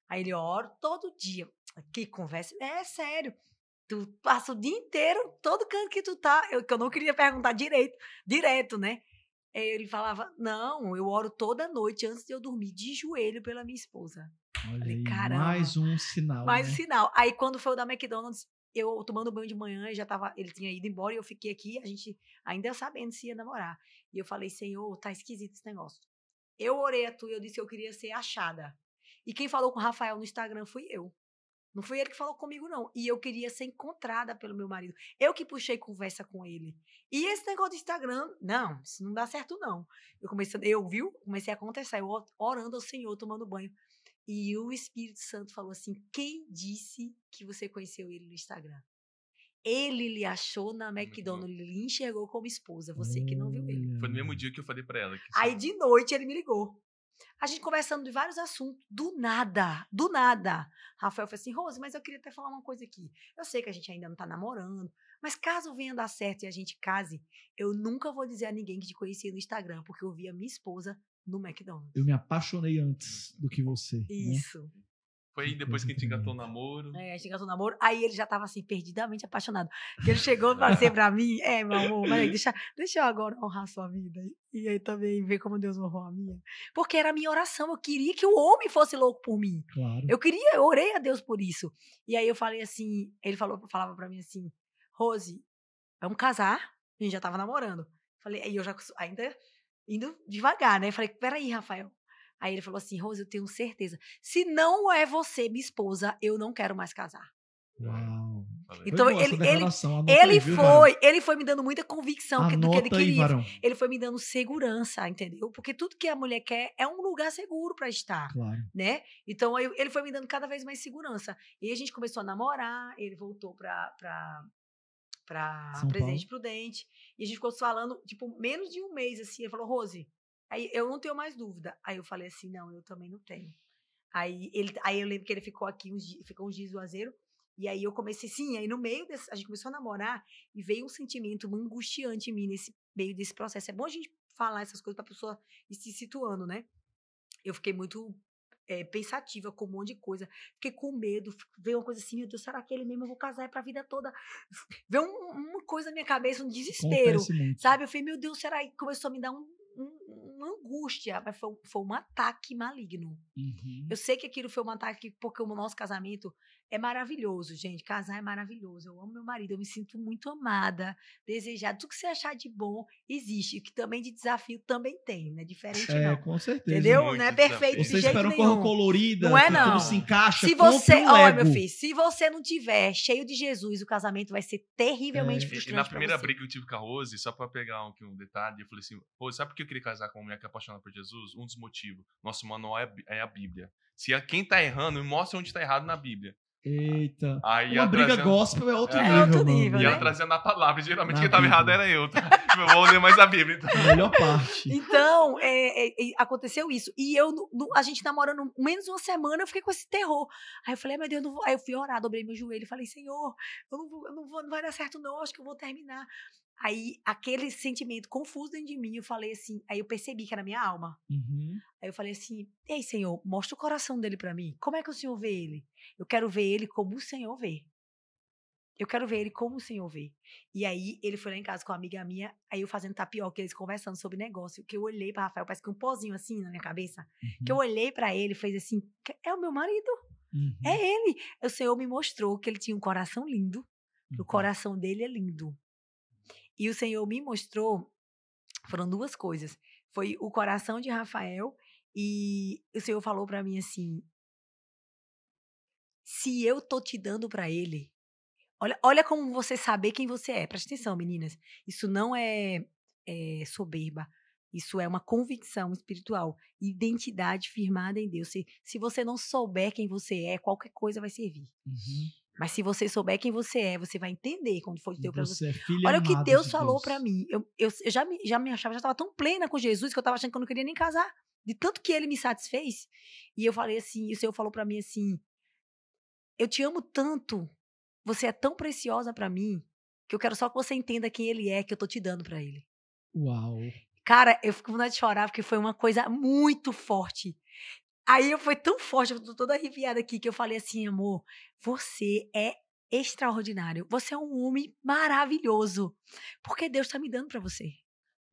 Aí ele, oro todo dia. Que conversa. É, sério. Tu passa o dia inteiro, todo canto que tu tá. Eu, que eu não queria perguntar direito, direto, né? Ele falava, não, eu oro toda noite antes de eu dormir, de joelho pela minha esposa. Olha Falei, aí, caramba. Mais um sinal. Mais né? um sinal. Aí quando foi o da McDonald's, eu tomando banho de manhã, já tava, ele tinha ido embora e eu fiquei aqui, a gente ainda sabendo se ia namorar. E eu falei, Senhor, tá esquisito esse negócio. Eu orei a tu e eu disse que eu queria ser achada. E quem falou com o Rafael no Instagram fui eu. Não foi ele que falou comigo, não. E eu queria ser encontrada pelo meu marido. Eu que puxei conversa com ele. E esse negócio do Instagram, não, isso não dá certo, não. Eu comecei, eu, viu? Comecei a contestar, eu orando ao Senhor, tomando banho. E o Espírito Santo falou assim: quem disse que você conheceu ele no Instagram? Ele lhe achou na McDonald's, ele enxergou como esposa, você que não viu ele. Foi no mesmo dia que eu falei para ela. Aí de noite ele me ligou. A gente conversando de vários assuntos, do nada, do nada. Rafael falou assim: Rose, mas eu queria até falar uma coisa aqui. Eu sei que a gente ainda não tá namorando, mas caso venha dar certo e a gente case, eu nunca vou dizer a ninguém que te conhecia no Instagram, porque eu vi a minha esposa no McDonald's. Eu me apaixonei antes do que você. Né? Isso. Né? Foi depois que a gente engatou o namoro. É, a gente engatou o namoro. Aí ele já tava assim, perdidamente apaixonado. Porque ele chegou pra ser pra mim, é, meu amor, peraí, deixa, deixa eu agora honrar sua vida. E aí também ver como Deus honrou a minha. Porque era a minha oração. Eu queria que o homem fosse louco por mim. Claro. Eu queria, eu orei a Deus por isso. E aí eu falei assim, ele falou, falava pra mim assim, Rose, vamos casar. A gente já tava namorando. Falei, aí eu já ainda indo devagar, né? Falei, peraí, Rafael, Aí ele falou assim: Rose, eu tenho certeza. Se não é você, minha esposa, eu não quero mais casar. Uau. Então ele, ele, ele foi, ele foi me dando muita convicção que é do que ele queria. Aí, ele foi me dando segurança, entendeu? Porque tudo que a mulher quer é um lugar seguro para estar, claro. né? Então eu, ele foi me dando cada vez mais segurança. E a gente começou a namorar, ele voltou para para Presidente Prudente, e a gente ficou falando, tipo, menos de um mês assim, ele falou: "Rose, Aí eu não tenho mais dúvida. Aí eu falei assim, não, eu também não tenho. Aí, ele, aí eu lembro que ele ficou aqui, uns, ficou uns dias Juazeiro, e aí eu comecei, sim, aí no meio, desse, a gente começou a namorar, e veio um sentimento angustiante em mim nesse meio desse processo. É bom a gente falar essas coisas pra pessoa ir se situando, né? Eu fiquei muito é, pensativa com um monte de coisa. Fiquei com medo, veio uma coisa assim, meu Deus, será que ele mesmo eu vou casar é pra vida toda? Veio um, uma coisa na minha cabeça, um desespero, sabe? Eu falei, meu Deus, será? que começou a me dar um, um uma angústia, mas foi, foi um ataque maligno. Uhum. Eu sei que aquilo foi um ataque, porque o nosso casamento é maravilhoso, gente. Casar é maravilhoso. Eu amo meu marido, eu me sinto muito amada, desejada. Tudo que você achar de bom existe, que também de desafio também tem, né? Diferente é, não. com certeza. Entendeu? Muito não é perfeito desafio. de você jeito nenhum. colorida, não é não. tudo se encaixa, se você, Olha, meu filho, se você não tiver cheio de Jesus, o casamento vai ser terrivelmente é. frustrante E na primeira briga que eu tive com a Rose, só para pegar um, um detalhe, eu falei assim, Rose, sabe por que eu queria casar casar com uma mulher que é apaixonada por Jesus, um dos motivos, nosso manual é, a é Bíblia. Se é, quem está errando, me mostra onde está errado na Bíblia. Eita. Aí uma briga trazendo... gospel é outro é, nível. É outro nível. E ela né? trazendo a palavra. Geralmente na quem estava errado era eu. Tá? eu vou ler mais a Bíblia. Então. A melhor parte. Então, é, é, é, aconteceu isso. E eu, no, a gente namorando menos uma semana, eu fiquei com esse terror. Aí eu falei, meu Deus, eu não vou. Aí eu fui orar, dobrei meu joelho. Falei, Senhor, eu não, vou, eu não, vou, não vai dar certo, não. Acho que eu vou terminar. Aí, aquele sentimento confuso dentro de mim, eu falei assim. Aí eu percebi que era minha alma. Uhum. Aí eu falei assim: Ei, Senhor, mostra o coração dele para mim. Como é que o Senhor vê ele? Eu quero ver ele como o Senhor vê. Eu quero ver ele como o Senhor vê. E aí ele foi lá em casa com uma amiga minha, aí eu fazendo tapioca, eles conversando sobre negócio, que eu olhei para Rafael, parece que um pozinho assim na minha cabeça, uhum. que eu uhum. olhei para ele e fez assim: "É o meu marido. É uhum. É ele". O Senhor me mostrou que ele tinha um coração lindo. Uhum. O coração dele é lindo. E o Senhor me mostrou foram duas coisas. Foi o coração de Rafael e o Senhor falou para mim assim: se eu tô te dando para ele. Olha, olha como você saber quem você é. Presta atenção, meninas. Isso não é, é soberba. Isso é uma convicção espiritual, identidade firmada em Deus. Se, se você não souber quem você é, qualquer coisa vai servir. Uhum. Mas se você souber quem você é, você vai entender quando for deu para você. você. É Olha o que Deus de falou para mim. Eu, eu, eu, já, me, já me achava, já estava tão plena com Jesus que eu estava achando que eu não queria nem casar. De tanto que ele me satisfez. E eu falei assim, e o Senhor falou para mim assim: eu te amo tanto, você é tão preciosa para mim, que eu quero só que você entenda quem ele é que eu tô te dando para ele. Uau. Cara, eu fico com vontade de chorar porque foi uma coisa muito forte. Aí eu fui tão forte, eu tô toda arrepiada aqui, que eu falei assim, amor, você é extraordinário. Você é um homem maravilhoso. Porque Deus tá me dando para você.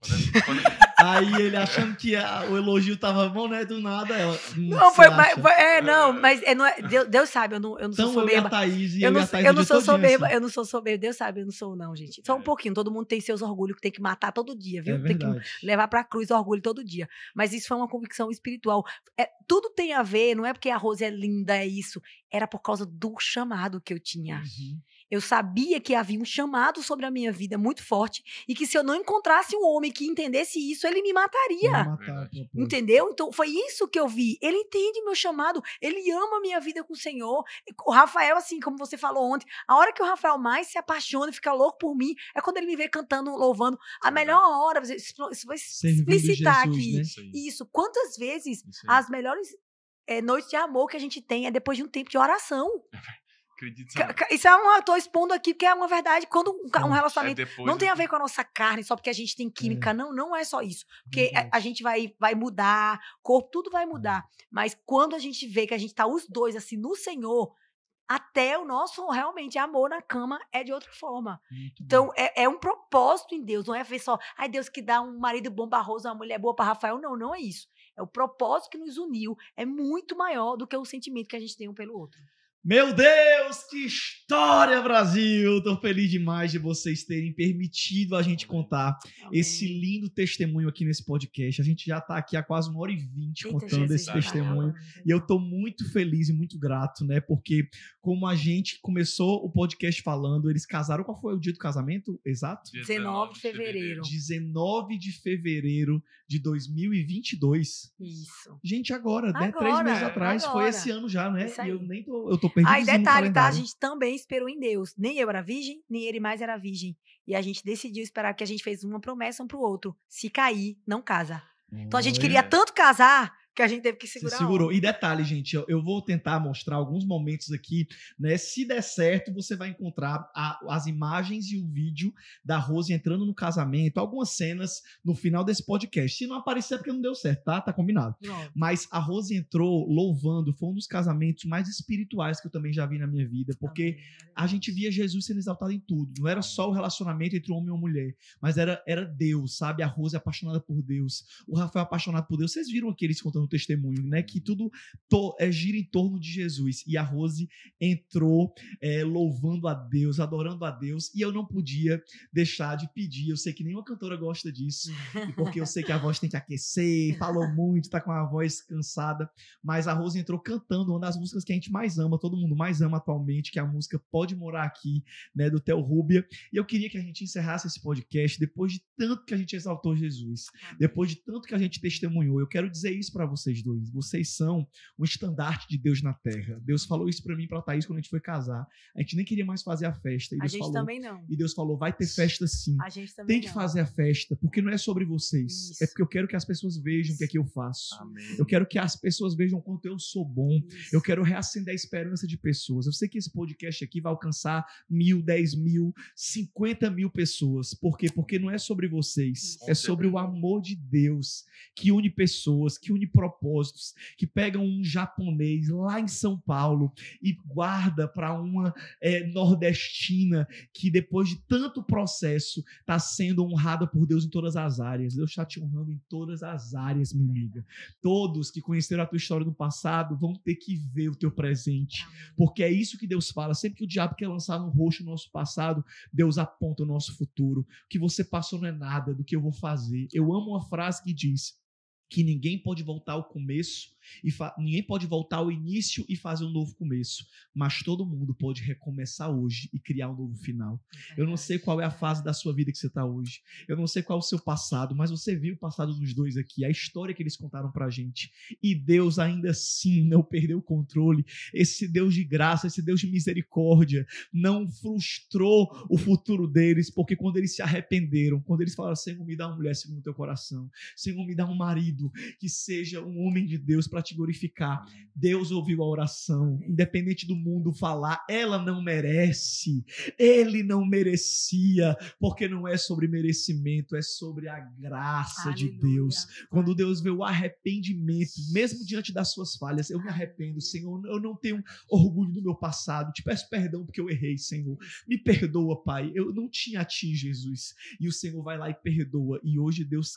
Quando, quando, Aí ele achando que a, o elogio tava bom, né? Do nada ela. Hum, não, foi, mas, foi, É, não, é. mas é, não, é, Deus, Deus sabe, eu não, eu não então, sou soberba. Eu, Thaís, eu, eu, não, eu não sou soberba, assim. eu não sou soberba, Deus sabe, eu não sou, não, gente. Só um é. pouquinho, todo mundo tem seus orgulhos que tem que matar todo dia, viu? É tem que levar pra cruz orgulho todo dia. Mas isso foi uma convicção espiritual. É, tudo tem a ver, não é porque a Rose é linda, é isso era por causa do chamado que eu tinha. Uhum. Eu sabia que havia um chamado sobre a minha vida muito forte e que se eu não encontrasse um homem que entendesse isso, ele me mataria. Matar, Entendeu? Então foi isso que eu vi. Ele entende meu chamado, ele ama a minha vida com o Senhor. O Rafael, assim, como você falou ontem, a hora que o Rafael mais se apaixona e fica louco por mim é quando ele me vê cantando, louvando. A melhor hora, você vai explicitar Jesus, aqui né? isso. Quantas vezes as melhores é, noite de amor que a gente tem é depois de um tempo de oração. Acredito. Isso é uma, eu tô expondo aqui porque é uma verdade. Quando um, um é relacionamento é não tem a ver com a nossa carne, só porque a gente tem química, é. não, não é só isso. Porque uhum. a, a, gente vai, vai mudar, corpo, tudo vai uhum. mudar. Mas quando a gente vê que a gente tá os dois assim no Senhor, até o nosso realmente amor na cama é de outra forma. Muito então, é, é, um propósito em Deus, não é ver só, ai Deus que dá um marido bom para Rosa, uma mulher boa para Rafael, não, não é isso. É o propósito que nos uniu, é muito maior do que o sentimento que a gente tem um pelo outro. Meu Deus, que história, Brasil! Estou feliz demais de vocês terem permitido a gente contar Amém. esse lindo testemunho aqui nesse podcast. A gente já está aqui há quase uma hora e vinte contando Jesus, esse testemunho. Caramba. E eu estou muito feliz e muito grato, né? Porque como a gente começou o podcast falando, eles casaram. Qual foi o dia do casamento exato? 19 de fevereiro. 19 de fevereiro de 2022. Isso. Gente, agora, agora né? Três meses atrás. Agora. Foi esse ano já, né? E eu nem tô, eu tô Aí, detalhe, tá? A gente também esperou em Deus. Nem eu era virgem, nem ele mais era virgem. E a gente decidiu esperar, que a gente fez uma promessa um pro outro. Se cair, não casa. Então a gente queria tanto casar que a gente teve que segurar. Se segurou. E detalhe, gente, eu, eu, vou tentar mostrar alguns momentos aqui, né? Se der certo, você vai encontrar a, as imagens e o vídeo da Rose entrando no casamento, algumas cenas no final desse podcast. Se não aparecer, é porque não deu certo, tá? Tá combinado. Não. Mas a Rose entrou louvando, foi um dos casamentos mais espirituais que eu também já vi na minha vida, porque a gente via Jesus sendo exaltado em tudo. Não era só o relacionamento entre homem e mulher, mas era, era Deus, sabe? A Rose é apaixonada por Deus, o Rafael é apaixonado por Deus. Vocês viram aqueles contando do testemunho, né? Que tudo to, é, gira em torno de Jesus. E a Rose entrou é, louvando a Deus, adorando a Deus, e eu não podia deixar de pedir. Eu sei que nenhuma cantora gosta disso, porque eu sei que a voz tem que aquecer, falou muito, tá com a voz cansada, mas a Rose entrou cantando uma das músicas que a gente mais ama, todo mundo mais ama atualmente, que é a música Pode Morar Aqui, né, do Theo Rubia. E eu queria que a gente encerrasse esse podcast depois de tanto que a gente exaltou Jesus, depois de tanto que a gente testemunhou. Eu quero dizer isso para vocês dois. Vocês são um estandarte de Deus na terra. Deus falou isso para mim e pra Thaís quando a gente foi casar. A gente nem queria mais fazer a festa. E Deus a gente falou, também não. E Deus falou, vai ter festa sim. A gente também Tem que não. fazer a festa, porque não é sobre vocês. É isso. É porque eu quero que as pessoas vejam o que é que eu faço. Amém. Eu quero que as pessoas vejam quanto eu sou bom. Isso. Eu quero reacender a esperança de pessoas. Eu sei que esse podcast aqui vai alcançar mil, dez mil, cinquenta mil pessoas. Por quê? Porque não é sobre vocês. Isso. É sobre o amor de Deus que une pessoas, que une projetos propósitos, que pega um japonês lá em São Paulo e guarda para uma é, nordestina que depois de tanto processo está sendo honrada por Deus em todas as áreas. Deus está te honrando em todas as áreas, minha amiga. Todos que conheceram a tua história no passado vão ter que ver o teu presente, porque é isso que Deus fala. Sempre que o diabo quer lançar no rosto o nosso passado, Deus aponta o nosso futuro. O que você passou não é nada do que eu vou fazer. Eu amo uma frase que diz: que ninguém pode voltar ao começo e ninguém pode voltar ao início e fazer um novo começo, mas todo mundo pode recomeçar hoje e criar um novo final. É eu não sei qual é a fase da sua vida que você está hoje. Eu não sei qual é o seu passado, mas você viu o passado dos dois aqui, a história que eles contaram a gente. E Deus ainda assim não perdeu o controle. Esse Deus de graça, esse Deus de misericórdia, não frustrou o futuro deles, porque quando eles se arrependeram, quando eles falaram, Senhor, me dá uma mulher segundo o teu coração, Senhor, me dá um marido que seja um homem de Deus para te glorificar. Deus ouviu a oração, independente do mundo falar, ela não merece, ele não merecia, porque não é sobre merecimento, é sobre a graça Aleluia. de Deus. Quando Deus vê o arrependimento, mesmo diante das suas falhas, eu me arrependo, Senhor, eu não tenho orgulho do meu passado, te peço perdão porque eu errei, Senhor. Me perdoa, Pai, eu não tinha a ti, Jesus. E o Senhor vai lá e perdoa. E hoje Deus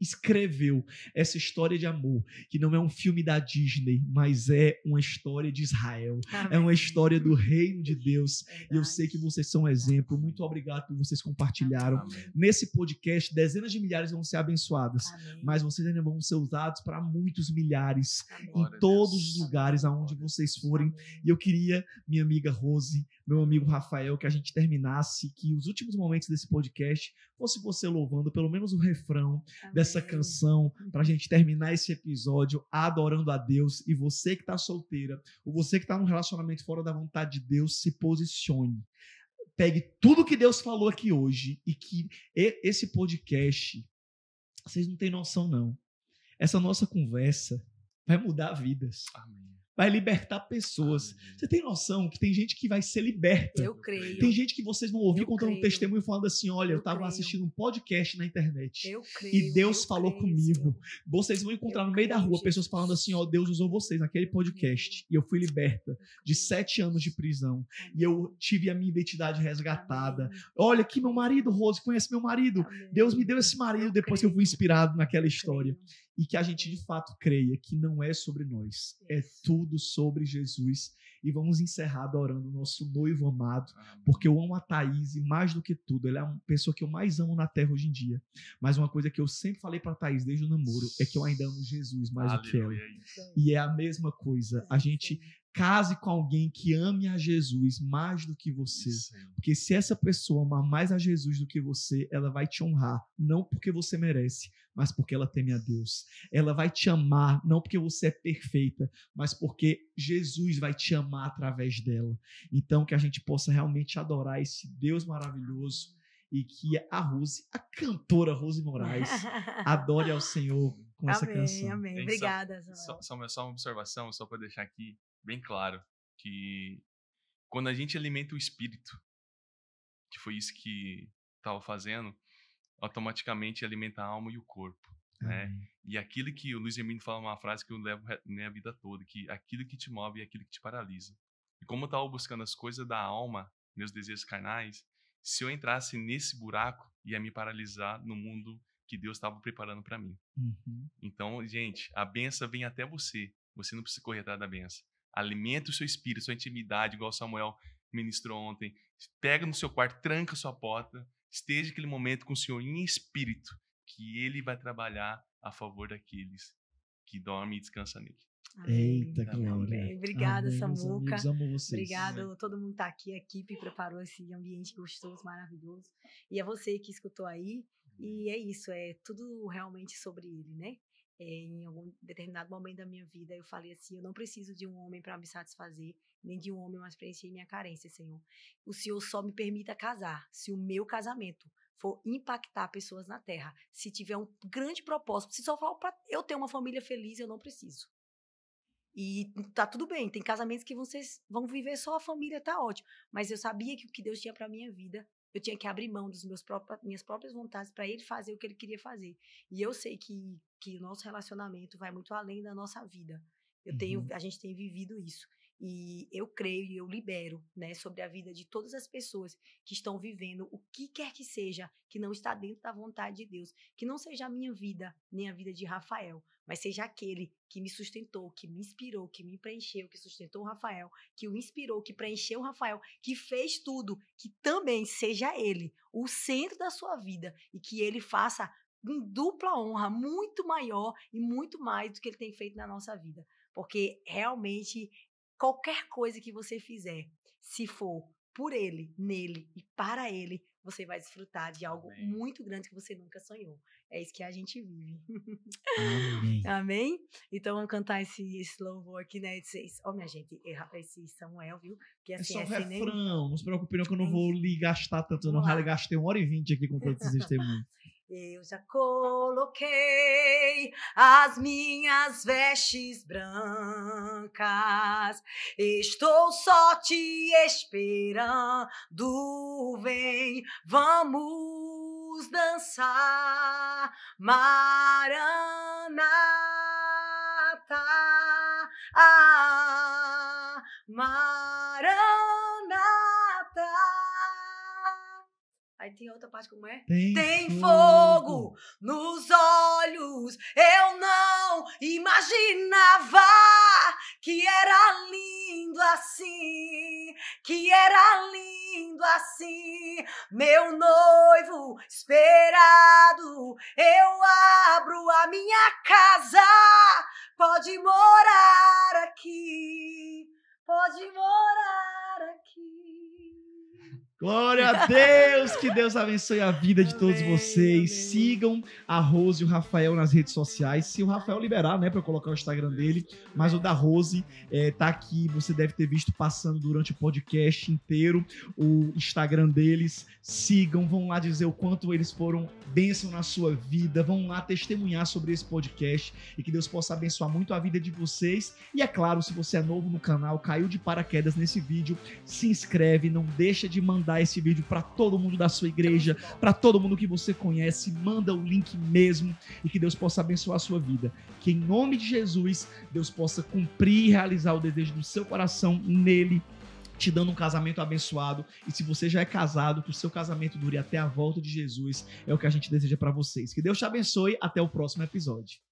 escreveu essa história de amor, que não é um filme da Disney, mas é uma história de Israel, Amém. é uma história do reino de Deus. Verdade. E eu sei que vocês são um exemplo. Muito obrigado por vocês compartilharam. Amém. Nesse podcast, dezenas de milhares vão ser abençoadas, Amém. mas vocês ainda vão ser usados para muitos milhares em todos os lugares aonde vocês forem. E eu queria, minha amiga Rose, meu amigo Rafael, que a gente terminasse, que os últimos momentos desse podcast fosse você louvando pelo menos o refrão Amém. dessa canção, para a gente terminar esse episódio adorando a Deus. E você que está solteira, ou você que está num relacionamento fora da vontade de Deus, se posicione. Pegue tudo que Deus falou aqui hoje e que esse podcast, vocês não têm noção, não. Essa nossa conversa vai mudar vidas. Amém vai libertar pessoas. Você tem noção que tem gente que vai ser liberta? Eu creio. Tem gente que vocês vão ouvir eu contando creio. um testemunho falando assim: olha, eu estava assistindo um podcast na internet. Eu creio. E Deus falou creio, comigo. Senhor. Vocês vão encontrar eu no meio creio, da rua pessoas falando assim: ó, oh, Deus usou vocês naquele podcast. E eu fui liberta de sete anos de prisão. E eu tive a minha identidade resgatada. Olha, que meu marido, Rose, conhece meu marido. Deus me deu esse marido depois que eu fui inspirado naquela história e que a gente de fato creia que não é sobre nós, é tudo sobre Jesus. E vamos encerrar adorando o nosso noivo amado, porque eu amo a Thaís e mais do que tudo, ela é uma pessoa que eu mais amo na terra hoje em dia. Mas uma coisa que eu sempre falei para Thaís desde o namoro é que eu ainda amo Jesus mais Aleluia. do que ela. E é a mesma coisa. A gente case com alguém que ame a Jesus mais do que você. Porque se essa pessoa amar mais a Jesus do que você, ela vai te honrar, não porque você merece, mas porque ela teme a Deus. Ela vai te amar, não porque você é perfeita, mas porque Jesus vai te amar através dela. Então, que a gente possa realmente adorar esse Deus maravilhoso e que a Rose, a cantora Rose Moraes, adore ao Senhor com amém, essa canção. Amém, amém. Obrigada, Samuel. Só, só uma observação, só para deixar aqui bem claro que quando a gente alimenta o espírito, que foi isso que estava fazendo, automaticamente alimenta a alma e o corpo. Né? Uhum. Né? E aquilo que o Luiz Emílio fala uma frase que eu levo minha né, vida toda, que aquilo que te move é aquilo que te paralisa. E como eu estava buscando as coisas da alma, meus desejos carnais, se eu entrasse nesse buraco, ia me paralisar no mundo que Deus estava preparando para mim. Uhum. Então, gente, a benção vem até você. Você não precisa correr atrás da benção. Alimenta o seu espírito, sua intimidade, igual Samuel ministrou ontem. Pega no seu quarto, tranca sua porta, esteja aquele momento com o Senhor em espírito, que Ele vai trabalhar a favor daqueles que dormem e descansam nele. Amém. Eita, glória. Obrigada, Amém, Samuca. Obrigado, todo mundo está aqui, a equipe preparou esse ambiente gostoso, maravilhoso. E é você que escutou aí. E é isso, é tudo realmente sobre ele, né? em algum determinado momento da minha vida, eu falei assim: eu não preciso de um homem para me satisfazer, nem de um homem mais preencher minha carência, Senhor. O Senhor só me permita casar se o meu casamento for impactar pessoas na terra, se tiver um grande propósito, se só for para eu ter uma família feliz, eu não preciso. E tá tudo bem, tem casamentos que vocês vão viver só a família, tá ótimo. Mas eu sabia que o que Deus tinha para minha vida, eu tinha que abrir mão dos meus próprios, minhas próprias vontades para ele fazer o que ele queria fazer. E eu sei que que o nosso relacionamento vai muito além da nossa vida. Eu uhum. tenho, a gente tem vivido isso. E eu creio e eu libero, né, sobre a vida de todas as pessoas que estão vivendo o que quer que seja que não está dentro da vontade de Deus, que não seja a minha vida, nem a vida de Rafael, mas seja aquele que me sustentou, que me inspirou, que me preencheu, que sustentou o Rafael, que o inspirou, que preencheu o Rafael, que fez tudo, que também seja ele o centro da sua vida e que ele faça em dupla honra, muito maior e muito mais do que ele tem feito na nossa vida. Porque realmente qualquer coisa que você fizer, se for por ele, nele e para ele, você vai desfrutar de algo Amém. muito grande que você nunca sonhou. É isso que a gente vive. Amém? Amém? Então vamos cantar esse, esse louvor aqui, né? de vocês oh, minha gente, esse Samuel, é, viu? Que, assim, é só é refrão, nem... não se preocupe não que eu não é vou lhe gastar tanto, eu não já gastei uma hora e vinte aqui com todos testemunhos. Eu já coloquei as minhas vestes brancas, estou só te esperando. Vem, vamos dançar, Maranata, ah, Maranata. Aí tem outra parte como é? Tem, tem fogo. fogo nos olhos. Eu não imaginava que era lindo assim, que era lindo assim. Meu noivo esperado, eu abro a minha casa. Pode morar aqui. Pode morar Glória a Deus, que Deus abençoe a vida de amém, todos vocês. Amém. Sigam a Rose e o Rafael nas redes sociais. Se o Rafael liberar, né, para colocar o Instagram dele, mas o da Rose é, tá aqui. Você deve ter visto passando durante o podcast inteiro o Instagram deles. Sigam, vão lá dizer o quanto eles foram bênção na sua vida. Vão lá testemunhar sobre esse podcast e que Deus possa abençoar muito a vida de vocês. E é claro, se você é novo no canal, caiu de paraquedas nesse vídeo, se inscreve, não deixa de mandar mandar esse vídeo para todo mundo da sua igreja, para todo mundo que você conhece. Manda o link mesmo e que Deus possa abençoar a sua vida. Que em nome de Jesus, Deus possa cumprir e realizar o desejo do seu coração nele te dando um casamento abençoado. E se você já é casado, que o seu casamento dure até a volta de Jesus, é o que a gente deseja para vocês. Que Deus te abençoe. Até o próximo episódio.